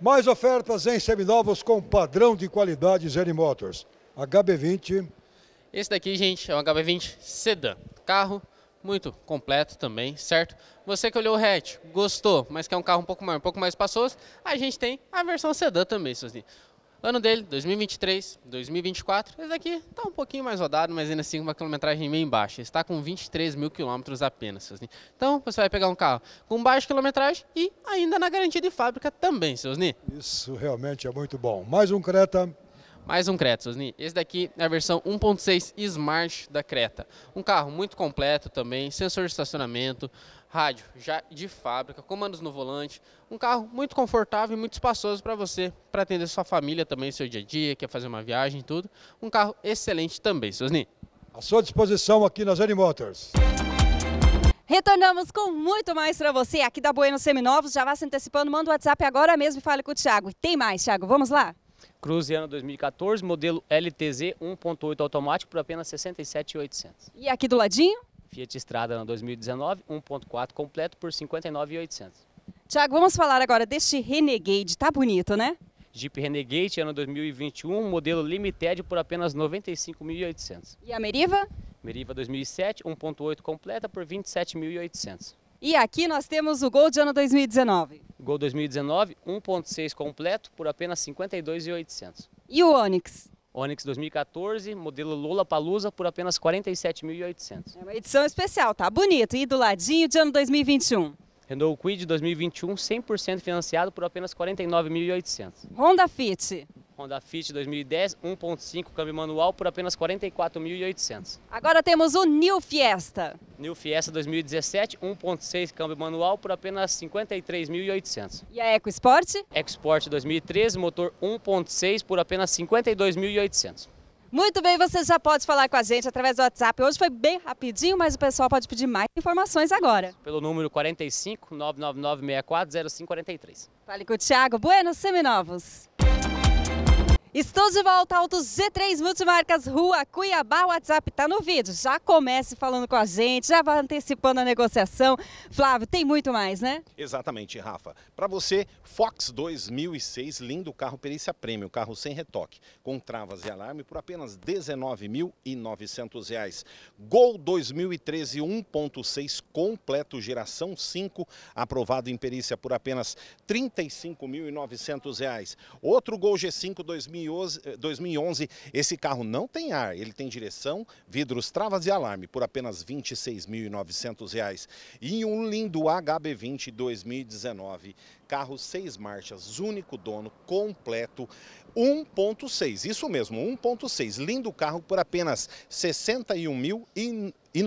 Mais ofertas em seminovos com padrão de qualidade Zen Motors. HB20. Esse daqui, gente, é um HB20 Sedan, Carro muito completo também, certo? Você que olhou o hatch, gostou, mas quer um carro um pouco maior, um pouco mais espaçoso, a gente tem a versão Sedan também, Sozinho ano dele, 2023, 2024, esse daqui está um pouquinho mais rodado, mas ainda assim com uma quilometragem meio baixa. Está com 23 mil quilômetros apenas. Seus então você vai pegar um carro com baixa quilometragem e ainda na garantia de fábrica também, seus Ni. Isso realmente é muito bom. Mais um Creta mais um Creta, Sosni. Esse daqui é a versão 1.6 Smart da Creta. Um carro muito completo também, sensor de estacionamento, rádio já de fábrica, comandos no volante, um carro muito confortável e muito espaçoso para você, para atender sua família também, seu dia a dia, quer fazer uma viagem e tudo. Um carro excelente também, Sosni. À sua disposição aqui na Zane Motors. Retornamos com muito mais para você aqui da Bueno Seminovos. Já vá se antecipando, manda o WhatsApp agora mesmo e fale com o Thiago. E tem mais, Thiago, vamos lá? Cruze ano 2014, modelo LTZ 1.8 automático por apenas 67.800. E aqui do ladinho? Fiat Strada na 2019, 1.4 completo por 59,800. Tiago, vamos falar agora deste Renegade, tá bonito, né? Jeep Renegade ano 2021, modelo Limited por apenas 95.800. E a Meriva? Meriva 2007, 1.8 completa por 27.800. E aqui nós temos o Gol de ano 2019. Gol 2019, 1.6 completo por apenas 52.800. E o Onix? Onix 2014, modelo Lula Palusa, por apenas 47.800. É uma edição especial, tá bonito. E do ladinho de ano 2021. Renault Quid 2021 100% financiado por apenas 49.800. Honda Fit. Honda Fit 2010 1.5 câmbio manual por apenas 44.800. Agora temos o New Fiesta. New Fiesta 2017 1.6 câmbio manual por apenas 53.800. E a EcoSport? EcoSport 2013 motor 1.6 por apenas 52.800. Muito bem, você já pode falar com a gente através do WhatsApp. Hoje foi bem rapidinho, mas o pessoal pode pedir mais informações agora. Pelo número 45 999 64 0543. Fale com o Thiago Bueno Seminovos. Estou de volta, Auto G3 Multimarcas, Rua Cuiabá, o WhatsApp está no vídeo. Já comece falando com a gente, já vai antecipando a negociação. Flávio, tem muito mais, né? Exatamente, Rafa. Para você, Fox 2006, lindo carro perícia prêmio, carro sem retoque, com travas e alarme por apenas R$ 19.900. Gol 2013 1.6 completo, geração 5, aprovado em perícia por apenas R$ 35.900. Outro Gol G5 2000 2011, eh, esse carro não tem ar, ele tem direção, vidros, travas e alarme por apenas R$ 26.900 e um lindo HB20 2019 carro seis marchas, único dono, completo, 1.6, isso mesmo, 1.6, lindo carro por apenas R$ 61.900, R$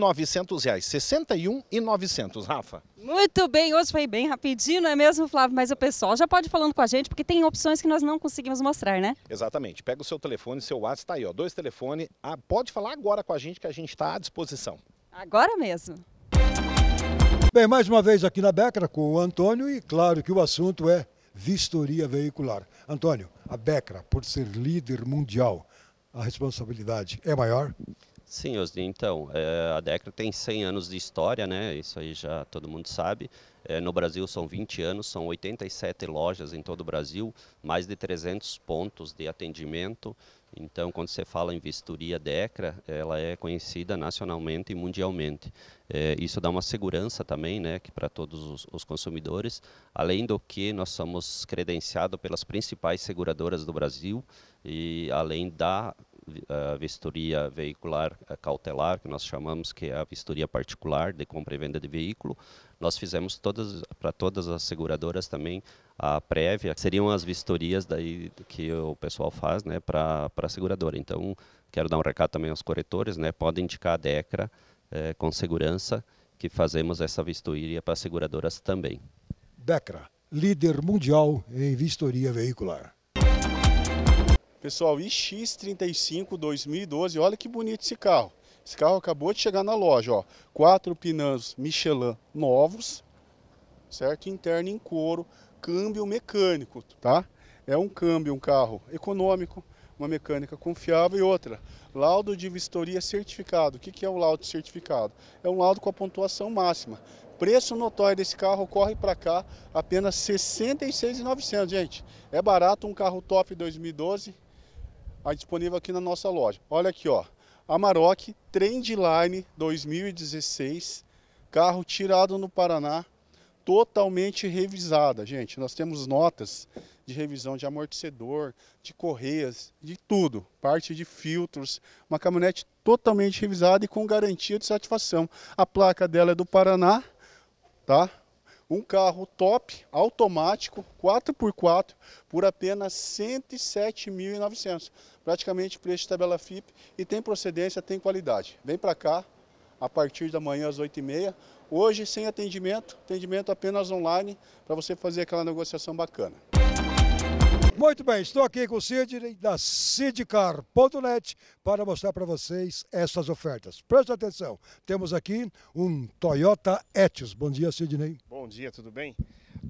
61.900, Rafa. Muito bem, hoje foi bem rapidinho, não é mesmo, Flávio? Mas o pessoal já pode ir falando com a gente, porque tem opções que nós não conseguimos mostrar, né? Exatamente. Pega o seu telefone, seu WhatsApp, tá aí, ó, dois telefones. Ah, pode falar agora com a gente que a gente está à disposição. Agora mesmo. Bem, mais uma vez aqui na Becra com o Antônio e claro que o assunto é vistoria veicular. Antônio, a Becra, por ser líder mundial, a responsabilidade é maior? Sim, Osni, então, é, a Becra tem 100 anos de história, né? Isso aí já todo mundo sabe. É, no Brasil são 20 anos, são 87 lojas em todo o Brasil, mais de 300 pontos de atendimento. Então, quando você fala em vistoria DECRA, ela é conhecida nacionalmente e mundialmente. É, isso dá uma segurança também né, para todos os, os, consumidores, além do que nós somos credenciados pelas principais seguradoras do Brasil e além da a vistoria veicular cautelar, que nós chamamos que é a vistoria particular de compra e venda de veículo, nós fizemos todas para todas as seguradoras também a prévia, que seriam as vistorias daí que o pessoal faz, né, para a seguradora. Então, quero dar um recado também aos corretores, né, podem indicar a DECRA eh, com segurança, que fazemos essa vistoria para seguradoras também. DECRA, líder mundial em vistoria veicular. Pessoal, iX35 2012, olha que bonito esse carro. Esse carro acabou de chegar na loja, ó. Quatro pinãs Michelin novos, certo? Interno em couro, câmbio mecânico, tá? É um câmbio, um carro econômico, uma mecânica confiável e outra. Laudo de vistoria certificado. O que, que é um laudo certificado? É um laudo com a pontuação máxima. Preço notório desse carro corre para cá apenas R$ 66.900, gente. É barato um carro top 2012 a tá disponível aqui na nossa loja. Olha aqui, ó. Amarok Trendline 2016, carro tirado no Paraná, totalmente revisada, gente. Nós temos notas de revisão de amortecedor, de correias, de tudo, parte de filtros, uma caminhonete totalmente revisada e com garantia de satisfação. A placa dela é do Paraná, tá? um carro top, automático, 4x4, por apenas 107.900. Praticamente preço de tabela FIP e tem procedência, tem qualidade. Vem para cá a partir da manhã às 8h30. Hoje sem atendimento, atendimento apenas online para você fazer aquela negociação bacana. Muito bem, estou aqui com o Sidney da Sidcar.net para mostrar para vocês essas ofertas. Presta atenção, temos aqui um Toyota Etios. Bom dia, Sidney. Bom dia, tudo bem?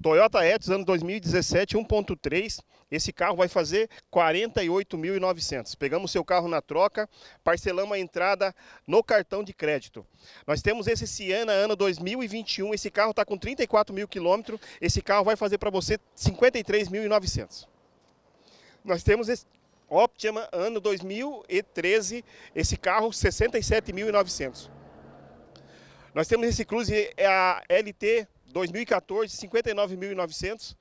Toyota Etios, ano 2017, 1.3. Esse carro vai fazer 48.900. Pegamos seu carro na troca, parcelamos a entrada no cartão de crédito. Nós temos esse Siena, ano 2021. Esse carro está com 34 mil quilômetros. Esse carro vai fazer para você 53.900. Nós temos esse Optima ano 2013, esse carro 67.900. Nós temos esse Cruze a LT 2014 59.900.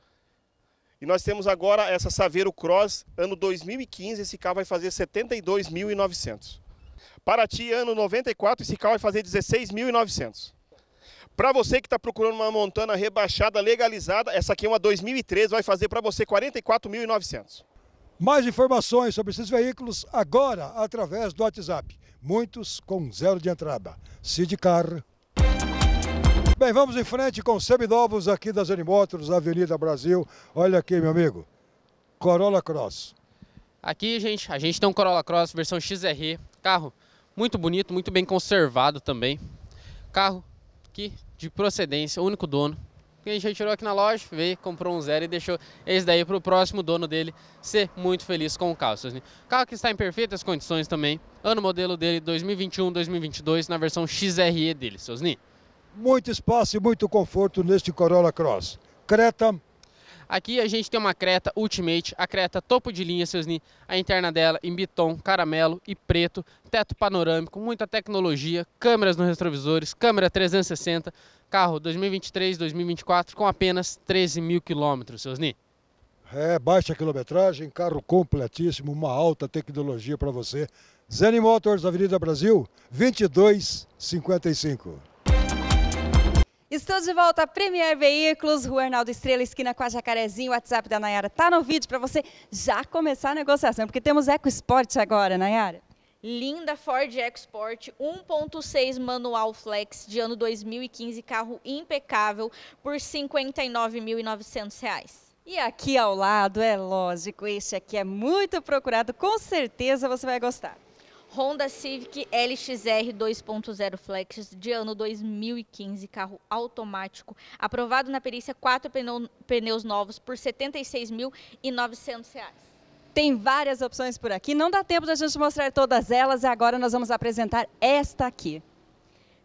E nós temos agora essa Saveiro Cross, ano 2015, esse carro vai fazer 72.900. ti ano 94, esse carro vai fazer 16.900. Para você que está procurando uma Montana rebaixada, legalizada, essa aqui é uma 2013, vai fazer para você 44.900. Mais informações sobre esses veículos agora através do WhatsApp. Muitos com zero de entrada. Sidcar. Bem, vamos em frente com seminovos aqui das Animotos, Avenida Brasil. Olha aqui, meu amigo. Corolla Cross. Aqui, gente, a gente tem um Corolla Cross versão XR. Carro muito bonito, muito bem conservado também. Carro que de procedência, único dono, que a gente retirou aqui na loja, veio, comprou um zero e deixou esse daí para o próximo dono dele ser muito feliz com o carro. Né? O carro que está em perfeitas condições também, ano modelo dele 2021-2022 na versão XRE dele, Sosni. Muito espaço e muito conforto neste Corolla Cross. Creta Aqui a gente tem uma Creta Ultimate, a Creta topo de linha, seus ni, a interna dela em biton, caramelo e preto, teto panorâmico, muita tecnologia, câmeras nos retrovisores, câmera 360, carro 2023-2024 com apenas 13 mil quilômetros, seus ni. É, baixa quilometragem, carro completíssimo, uma alta tecnologia para você. Zeni Motors, Avenida Brasil, 2255. Estou de volta a Premier Veículos, Rua Arnaldo Estrela, esquina com a Jacarezinho. O WhatsApp da Nayara está no vídeo para você já começar a negociação, porque temos EcoSport agora, Nayara. Linda Ford EcoSport 1.6 manual flex de ano 2015, carro impecável por R$ 59.900. E aqui ao lado, é lógico, este aqui é muito procurado, com certeza você vai gostar. Honda Civic LXR 2.0 Flex de ano 2015, carro automático, aprovado na perícia, quatro pneus novos por R$ 76.900. Tem várias opções por aqui, não dá tempo da gente mostrar todas elas, e agora nós vamos apresentar esta aqui.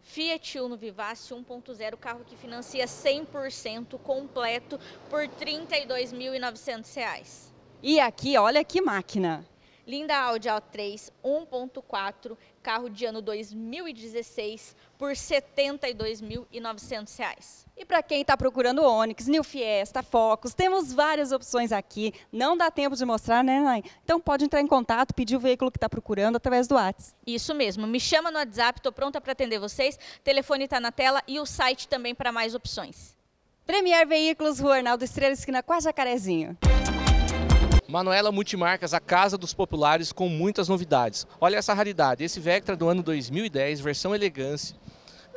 Fiat Uno Vivace 1.0, carro que financia 100% completo por R$ 32.900. E aqui, olha que máquina! Linda Audi A3 1.4, carro de ano 2016, por R$ 72.900. E para quem está procurando Onix, New Fiesta, Focus, temos várias opções aqui. Não dá tempo de mostrar, né, mãe? Então pode entrar em contato, pedir o veículo que está procurando através do WhatsApp. Isso mesmo. Me chama no WhatsApp, estou pronta para atender vocês. O telefone está na tela e o site também para mais opções. Premier Veículos, Rua Arnaldo Estrela, esquina com a Jacarezinho. Manuela Multimarcas, a casa dos populares com muitas novidades. Olha essa raridade, esse Vectra do ano 2010, versão elegância,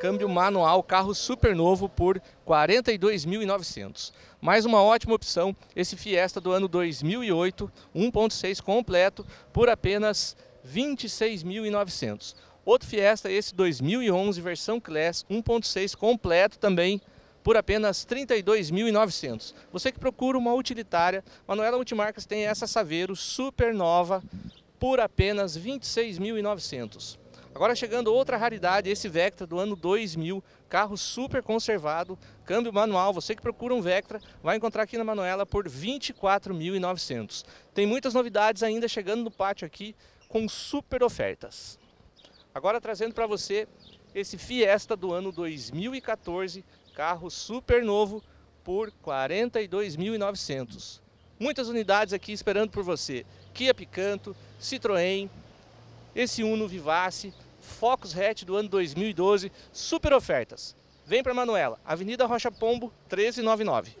câmbio manual, carro super novo por 42.900. Mais uma ótima opção, esse Fiesta do ano 2008, 1.6 completo, por apenas 26.900. Outro Fiesta, esse 2011, versão Class, 1.6 completo também, por apenas R$ 32.900. Você que procura uma utilitária, Manuela Multimarcas tem essa Saveiro super nova por apenas R$ 26.900. Agora chegando outra raridade, esse Vectra do ano 2000, carro super conservado, câmbio manual. Você que procura um Vectra, vai encontrar aqui na Manuela por R$ 24.900. Tem muitas novidades ainda chegando no pátio aqui com super ofertas. Agora trazendo para você esse Fiesta do ano 2014, Carro super novo por 42.900. Muitas unidades aqui esperando por você. Kia Picanto, Citroën, esse Uno Vivace, Focus Hatch do ano 2012, super ofertas. Vem para Manuela, Avenida Rocha Pombo, 1399.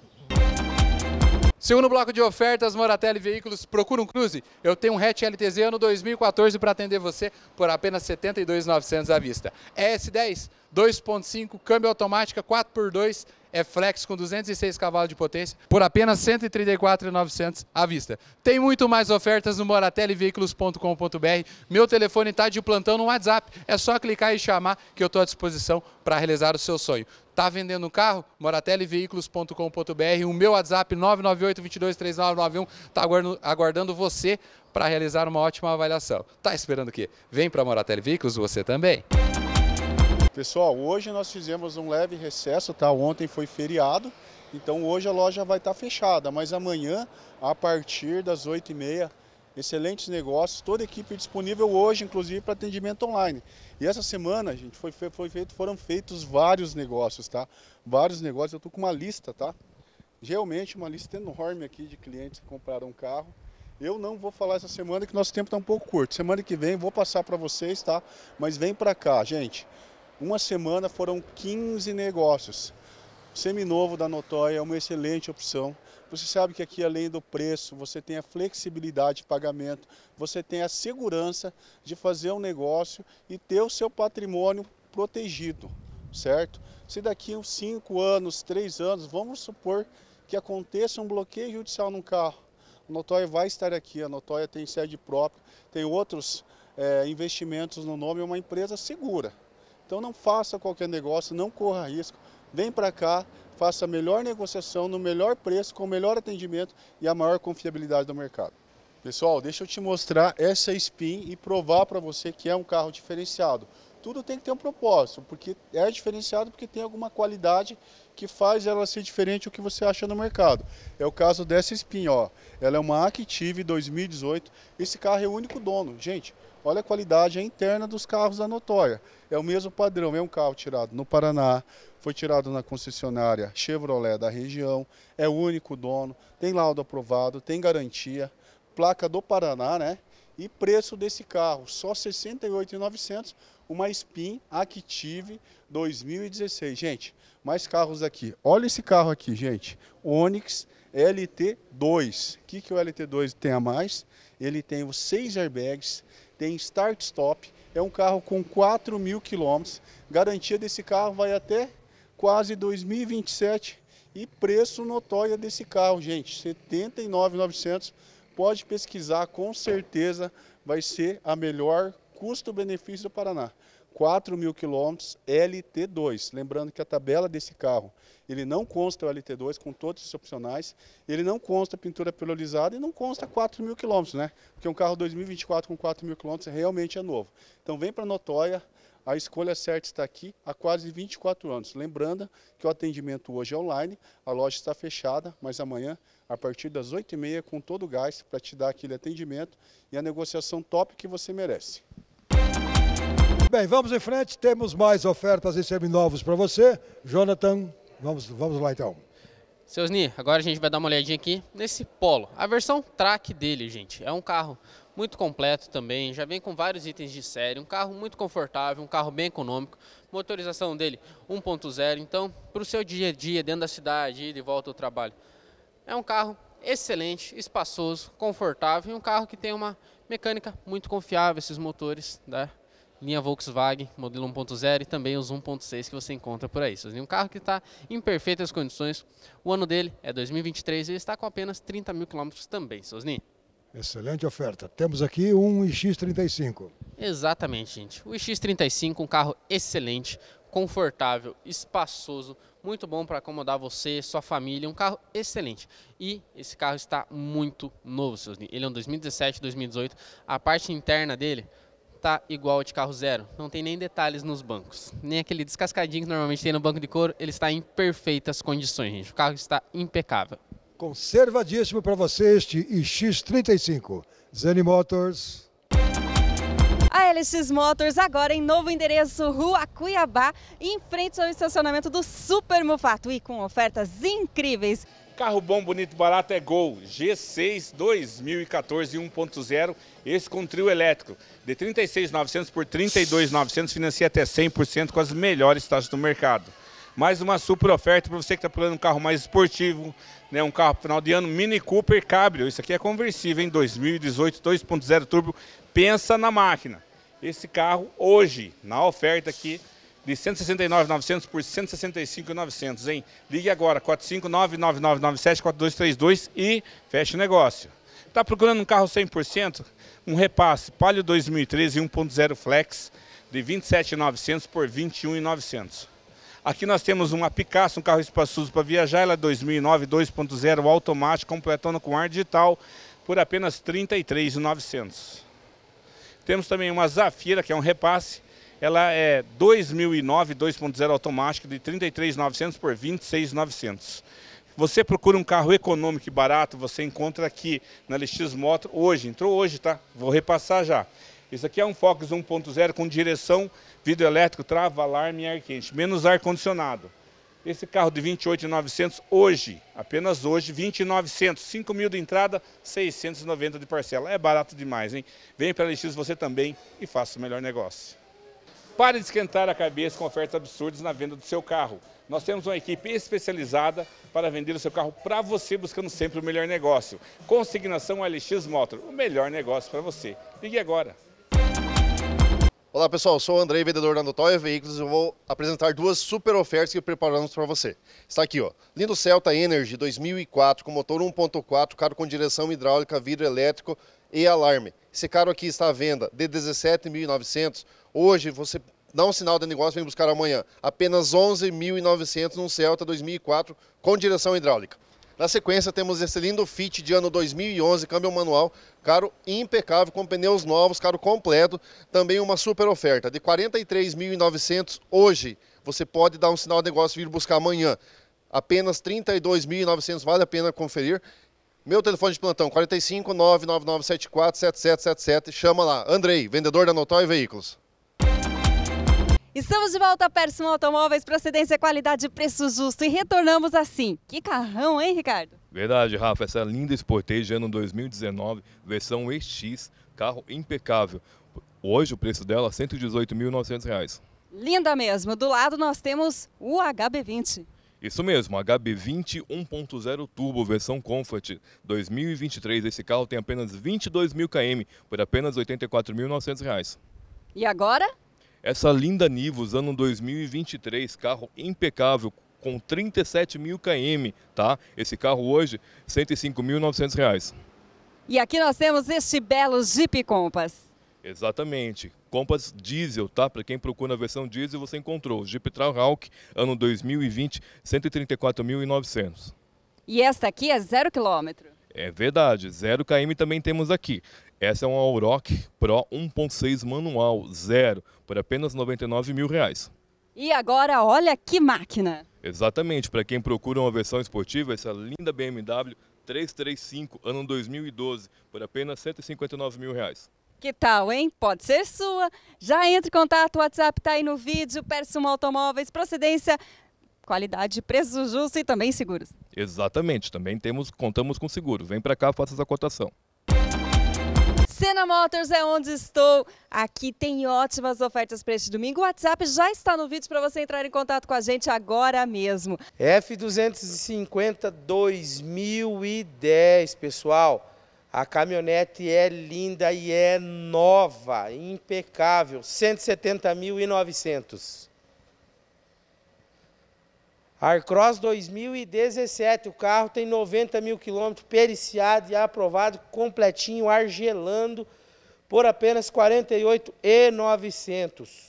Segundo bloco de ofertas, Moratelli Veículos, procura um cruze? Eu tenho um hatch LTZ ano 2014 para atender você por apenas R$ 72.900 à vista. ES10, 2.5, câmbio automática, 4x2, é flex com 206 cavalos de potência por apenas R$ 134.900 à vista. Tem muito mais ofertas no moratelliveículos.com.br. Meu telefone está de plantão no WhatsApp. É só clicar e chamar que eu estou à disposição para realizar o seu sonho. Tá vendendo um carro? Moratelliveículos.com.br. O meu WhatsApp 998-223991 está aguardando você para realizar uma ótima avaliação. Tá esperando o quê? Vem para Moratelli Veículos, você também. Pessoal, hoje nós fizemos um leve recesso, tá? Ontem foi feriado, então hoje a loja vai estar tá fechada, mas amanhã, a partir das 8h30, excelentes negócios, toda a equipe disponível hoje, inclusive para atendimento online. E essa semana, gente, foi, foi feito, foram feitos vários negócios, tá? Vários negócios. Eu tô com uma lista, tá? Realmente uma lista enorme aqui de clientes que compraram um carro. Eu não vou falar essa semana que nosso tempo está um pouco curto. Semana que vem vou passar para vocês, tá? Mas vem para cá, gente. Uma semana foram 15 negócios. Seminovo da Notóia é uma excelente opção. Você sabe que aqui, além do preço, você tem a flexibilidade de pagamento, você tem a segurança de fazer um negócio e ter o seu patrimônio protegido, certo? Se daqui uns 5 anos, 3 anos, vamos supor que aconteça um bloqueio judicial num carro, a notória vai estar aqui, a notória tem sede própria, tem outros é, investimentos no nome, é uma empresa segura. Então não faça qualquer negócio, não corra risco, vem para cá, faça a melhor negociação, no melhor preço, com o melhor atendimento e a maior confiabilidade do mercado. Pessoal, deixa eu te mostrar essa Spin e provar para você que é um carro diferenciado. Tudo tem que ter um propósito, porque é diferenciado porque tem alguma qualidade que faz ela ser diferente do que você acha no mercado. É o caso dessa Spin, ó. Ela é uma Active 2018. Esse carro é o único dono. Gente, Olha a qualidade interna dos carros da notória. É o mesmo padrão, é um carro tirado no Paraná, foi tirado na concessionária Chevrolet da região, é o único dono, tem laudo aprovado, tem garantia, placa do Paraná, né? E preço desse carro, só 68.900, uma Spin Active 2016. Gente, mais carros aqui. Olha esse carro aqui, gente. Onix LT2. O que, que o LT2 tem a mais? Ele tem os seis airbags, tem start-stop, é um carro com 4 mil quilômetros, garantia desse carro vai até quase 2027 e preço notório desse carro, gente, 79,900, pode pesquisar, com certeza vai ser a melhor custo-benefício do Paraná. 4 mil quilômetros LT2. Lembrando que a tabela desse carro, ele não consta o LT2 com todos os opcionais, ele não consta pintura perolizada e não consta 4 mil quilômetros, né? Porque um carro 2024 com 4 mil quilômetros realmente é novo. Então vem para Notóia, a escolha certa está aqui há quase 24 anos. Lembrando que o atendimento hoje é online, a loja está fechada, mas amanhã, a partir das 8h30, com todo o gás, para te dar aquele atendimento e a negociação top que você merece. Bem, vamos em frente, temos mais ofertas e seminovos para você. Jonathan, vamos, vamos lá então. Seus Ni, agora a gente vai dar uma olhadinha aqui nesse Polo. A versão track dele, gente, é um carro muito completo também, já vem com vários itens de série, um carro muito confortável, um carro bem econômico, motorização dele 1.0, então para o seu dia a dia dentro da cidade, ida e volta ao trabalho. É um carro excelente, espaçoso, confortável e um carro que tem uma mecânica muito confiável, esses motores da né? linha Volkswagen, modelo 1.0 e também os 1.6 que você encontra por aí. Um carro que está em perfeitas condições. O ano dele é 2023 e está com apenas 30 mil quilômetros também, Sosni. Excelente oferta. Temos aqui um X 35 Exatamente, gente. O X 35 um carro excelente, confortável, espaçoso, muito bom para acomodar você, sua família, um carro excelente. E esse carro está muito novo, Sosni. Ele é um 2017, 2018. A parte interna dele tá igual de carro zero. Não tem nem detalhes nos bancos. Nem aquele descascadinho que normalmente tem no banco de couro. Ele está em perfeitas condições, gente. O carro está impecável. Conservadíssimo para você este iX35. Zeni Motors. A LX Motors agora em novo endereço, Rua Cuiabá, em frente ao estacionamento do Super Mufato e com ofertas incríveis. Carro bom, bonito, barato é Gol G6 2014 1.0, esse com trio elétrico. De 36.900 por 32.900, financia até 100% com as melhores taxas do mercado. Mais uma super oferta para você que está procurando um carro mais esportivo, né, um carro final de ano Mini Cooper Cabrio. Isso aqui é conversível em 2018 2.0 turbo. Pensa na máquina. Esse carro hoje na oferta aqui de 169,900 por 165,900, hein? Ligue agora, 45999974232 e feche o negócio. Está procurando um carro 100%? Um repasse, Palio 2013 1.0 Flex, de 27,900 por 21,900. Aqui nós temos uma Picasso, um carro espaçoso para viajar, ela é 2009 2.0 automático, completando com ar digital, por apenas 33,900. Temos também uma Zafira, que é um repasse, ela é 2009 2.0 automático de 33.900 por 26.900. Você procura um carro econômico e barato, você encontra aqui na LX Moto hoje, entrou hoje, tá? Vou repassar já. Isso aqui é um Focus 1.0 com direção, vidro elétrico, trava, alarme e ar quente, menos ar condicionado. Esse carro de 28.900 hoje, apenas hoje, 29.900, 5 mil de entrada, 690 de parcela. É barato demais, hein? Vem para a LX você também e faça o melhor negócio. Pare de esquentar a cabeça com ofertas absurdas na venda do seu carro. Nós temos uma equipe especializada para vender o seu carro para você, buscando sempre o melhor negócio. Consignação LX Motor, o melhor negócio para você. Ligue agora. Olá pessoal, sou o Andrei, vendedor da Notóia Veículos e eu vou apresentar duas super ofertas que preparamos para você. Está aqui, ó, lindo Celta Energy 2004 com motor 1.4, carro com direção hidráulica, vidro elétrico e alarme. Esse carro aqui está à venda de 17.900 Hoje você dá um sinal de negócio e vem buscar amanhã. Apenas 11.900 num Celta 2004 com direção hidráulica. Na sequência, temos esse lindo Fit de ano 2011, câmbio manual, caro impecável, com pneus novos, caro completo. Também uma super oferta de 43.900 hoje. Você pode dar um sinal de negócio e vir buscar amanhã. Apenas 32.900, vale a pena conferir. Meu telefone de plantão, 45999747777. Chama lá. Andrei, vendedor da Notói Veículos. Estamos de volta a Persson Automóveis, procedência, qualidade, preço justo e retornamos assim. Que carrão, hein, Ricardo? Verdade, Rafa, essa linda Sportage ano 2019, versão EX, carro impecável. Hoje o preço dela é R$ 118.900. Linda mesmo. Do lado nós temos o HB20. Isso mesmo, HB20 1.0 Turbo, versão Comfort 2023. Esse carro tem apenas 22 mil km, por apenas R$ 84.900. E agora? Essa linda Nivus, ano 2023, carro impecável, com 37 mil km, tá? Esse carro hoje, R$ 105.900. E aqui nós temos este belo Jeep Compass. Exatamente. Compass diesel, tá? Para quem procura a versão diesel, você encontrou. Jeep Trailhawk, ano 2020, 134.900. E esta aqui é zero quilômetro. É verdade, zero km também temos aqui. Essa é uma Auroc Pro 1.6 manual, zero, por apenas R$ 99 mil. Reais. E agora, olha que máquina! Exatamente, para quem procura uma versão esportiva, essa linda BMW 335, ano 2012, por apenas 159 mil reais. Que tal, hein? Pode ser sua. Já entre em contato, o WhatsApp está aí no vídeo, Persuma Automóveis, procedência, qualidade, preço justo e também seguros. Exatamente, também temos, contamos com seguro. Vem para cá, faça essa cotação. Sena Motors é onde estou. Aqui tem ótimas ofertas para este domingo. O WhatsApp já está no vídeo para você entrar em contato com a gente agora mesmo. F250 2010, pessoal. A caminhonete é linda e é nova, impecável. 170.900. Arcross 2017, o carro tem 90 mil quilômetros, periciado e aprovado, completinho, argelando, por apenas 48,900.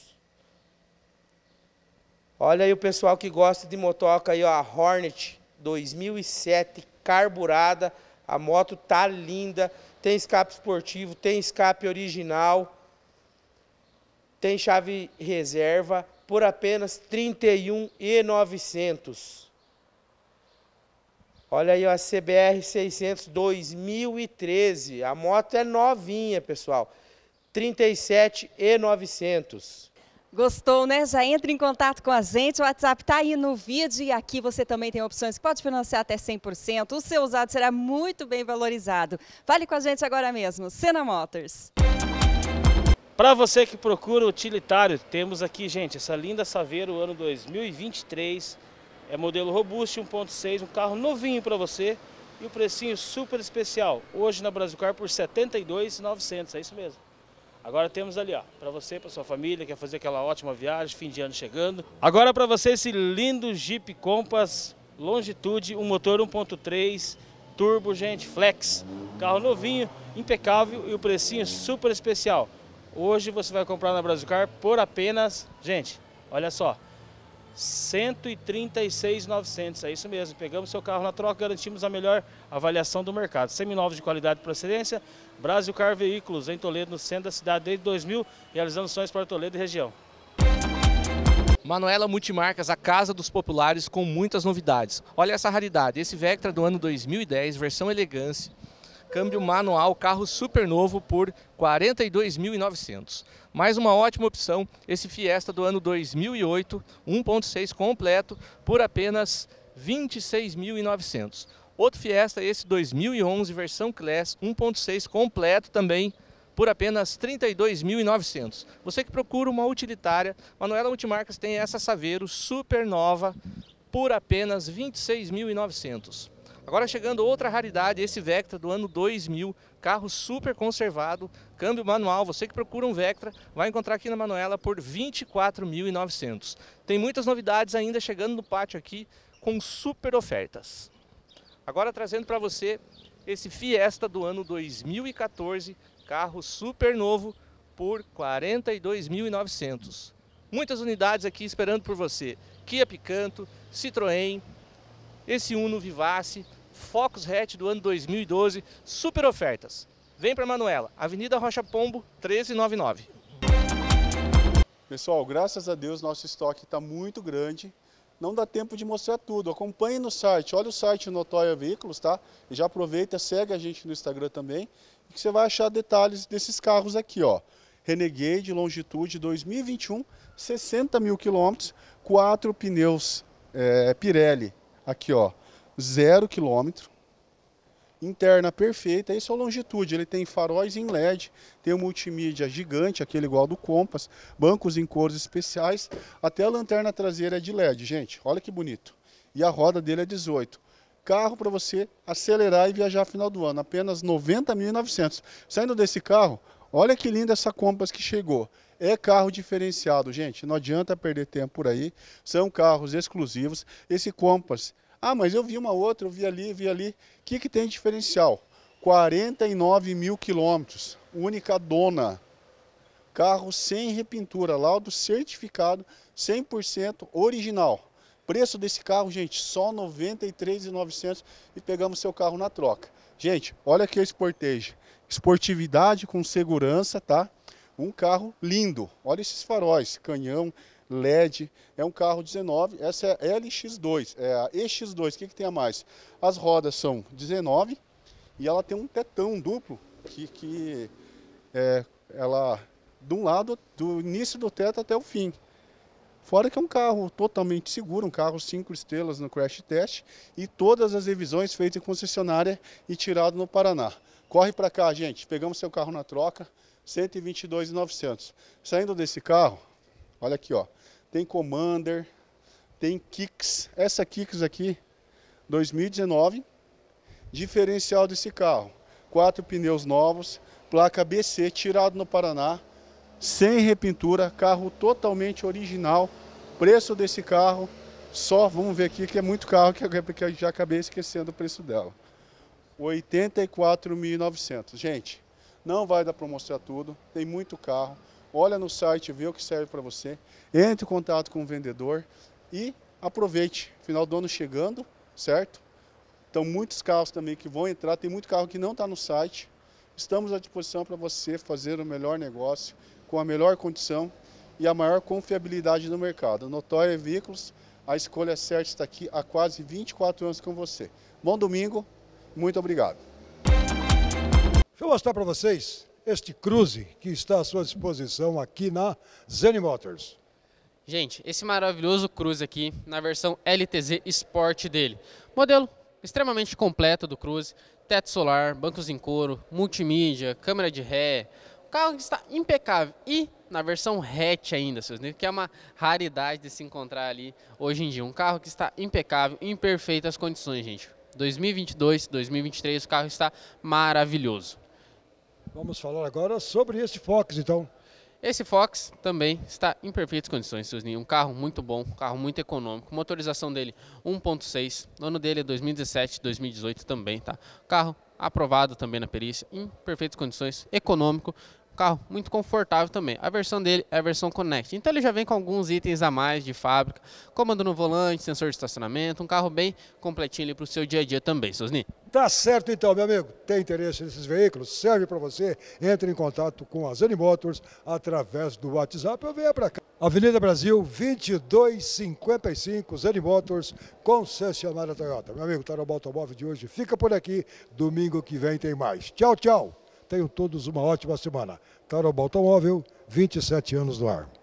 Olha aí o pessoal que gosta de motoca aí, ó, a Hornet 2007, carburada, a moto tá linda, tem escape esportivo, tem escape original, tem chave reserva, por apenas R$ 31.900. Olha aí a CBR 600 2013. A moto é novinha, pessoal. 37 e 900. Gostou, né? Já entre em contato com a gente. O WhatsApp está aí no vídeo e aqui você também tem opções que pode financiar até 100%. O seu usado será muito bem valorizado. Fale com a gente agora mesmo. Cena Motors. Música para você que procura utilitário, temos aqui, gente, essa linda Saveiro ano 2023. É modelo robusto 1.6, um carro novinho para você e o precinho super especial. Hoje na Brasilcar por R$ 72,900, é isso mesmo. Agora temos ali, ó, para você, para sua família, quer fazer aquela ótima viagem, fim de ano chegando. Agora para você esse lindo Jeep Compass Longitude, um motor 1.3 turbo, gente, flex. Carro novinho, impecável e o precinho super especial. Hoje você vai comprar na Brasilcar por apenas, gente, olha só, 136,900, é isso mesmo. Pegamos seu carro na troca, garantimos a melhor avaliação do mercado. Seminovos de qualidade e procedência, Brasilcar Veículos, em Toledo, no centro da cidade desde 2000, realizando sonhos para Toledo e região. Manuela Multimarcas, a casa dos populares com muitas novidades. Olha essa raridade, esse Vectra do ano 2010, versão elegância, câmbio manual, carro super novo por 42.900. Mais uma ótima opção, esse Fiesta do ano 2008, 1.6 completo, por apenas 26.900. Outro Fiesta, esse 2011, versão Class, 1.6 completo também, por apenas R$ 32.900. Você que procura uma utilitária, Manuela Multimarcas tem essa Saveiro super nova por apenas R$ 26.900. Agora chegando outra raridade, esse Vectra do ano 2000, carro super conservado, câmbio manual. Você que procura um Vectra, vai encontrar aqui na Manuela por 24.900. Tem muitas novidades ainda chegando no pátio aqui com super ofertas. Agora trazendo para você esse Fiesta do ano 2014, carro super novo por 42.900. Muitas unidades aqui esperando por você. Kia Picanto, Citroën, esse Uno Vivace, Focus hatch do ano 2012, super ofertas. Vem para Manuela, Avenida Rocha Pombo, 1399. Pessoal, graças a Deus nosso estoque está muito grande. Não dá tempo de mostrar tudo. Acompanhe no site, olha o site Notória Veículos, tá? E já aproveita, segue a gente no Instagram também, que você vai achar detalhes desses carros aqui, ó. Renegade Longitude 2021, 60 mil quilômetros, quatro pneus é, Pirelli. Aqui, ó, zero quilômetro, interna perfeita, isso é longitude, ele tem faróis em LED, tem um multimídia gigante, aquele igual do Compass, bancos em cores especiais, até a lanterna traseira é de LED, gente, olha que bonito. E a roda dele é 18. Carro para você acelerar e viajar final do ano, apenas 90.900. Saindo desse carro, olha que linda essa Compass que chegou. É carro diferenciado, gente, não adianta perder tempo por aí, são carros exclusivos. Esse Compass ah, mas eu vi uma outra, eu vi ali, vi ali. O que, que tem de diferencial? 49 mil quilômetros, única dona. Carro sem repintura, laudo certificado, 100% original. Preço desse carro, gente, só 93,900 e pegamos seu carro na troca. Gente, olha aqui esse Sportage. Esportividade com segurança, tá? Um carro lindo. Olha esses faróis, canhão, LED. É um carro 19, essa é a LX2, é a EX2. O que, que tem a mais? As rodas são 19 e ela tem um tetão duplo que, que é, ela de um lado, do início do teto até o fim. Fora que é um carro totalmente seguro, um carro cinco estrelas no crash test e todas as revisões feitas em concessionária e tirado no Paraná. Corre para cá, gente. Pegamos seu carro na troca, 122.900. Saindo desse carro, olha aqui, ó tem Commander, tem Kicks. Essa Kicks aqui, 2019, diferencial desse carro. Quatro pneus novos, placa BC, tirado no Paraná, sem repintura, carro totalmente original. Preço desse carro, só vamos ver aqui que é muito carro que eu já acabei esquecendo o preço dela. 84.900. Gente, não vai dar para mostrar tudo, tem muito carro olha no site, vê o que serve para você, entre em contato com o vendedor e aproveite. Final do ano chegando, certo? Então, muitos carros também que vão entrar, tem muito carro que não está no site. Estamos à disposição para você fazer o melhor negócio, com a melhor condição e a maior confiabilidade no mercado. Notória Veículos, a escolha certa está aqui há quase 24 anos com você. Bom domingo, muito obrigado. Deixa eu mostrar para vocês este cruze que está à sua disposição aqui na Zen Motors. Gente, esse maravilhoso cruze aqui na versão LTZ Sport dele. Modelo extremamente completo do cruze, teto solar, bancos em couro, multimídia, câmera de ré. O carro está impecável e na versão hatch ainda, seus que é uma raridade de se encontrar ali hoje em dia. Um carro que está impecável, em perfeitas condições, gente. 2022, 2023, o carro está maravilhoso. Vamos falar agora sobre esse Fox, então. Esse Fox também está em perfeitas condições, Suzni. Um carro muito bom, um carro muito econômico. Motorização dele 1.6. Ano dele é 2017, 2018 também, tá? Carro aprovado também na perícia, em perfeitas condições, econômico, carro muito confortável também. A versão dele é a versão Connect. Então ele já vem com alguns itens a mais de fábrica, comando no volante, sensor de estacionamento, um carro bem completinho para o seu dia a dia também, Sosni. Tá certo então, meu amigo. Tem interesse nesses veículos? Serve para você? Entre em contato com a Zani Motors através do WhatsApp ou venha para cá. Avenida Brasil 2255, Zani Motors, concessionária Toyota. Meu amigo, tá no Automóvel de hoje fica por aqui. Domingo que vem tem mais. Tchau, tchau. Tenham todos uma ótima semana. Carol Automóvel, 27 anos no ar.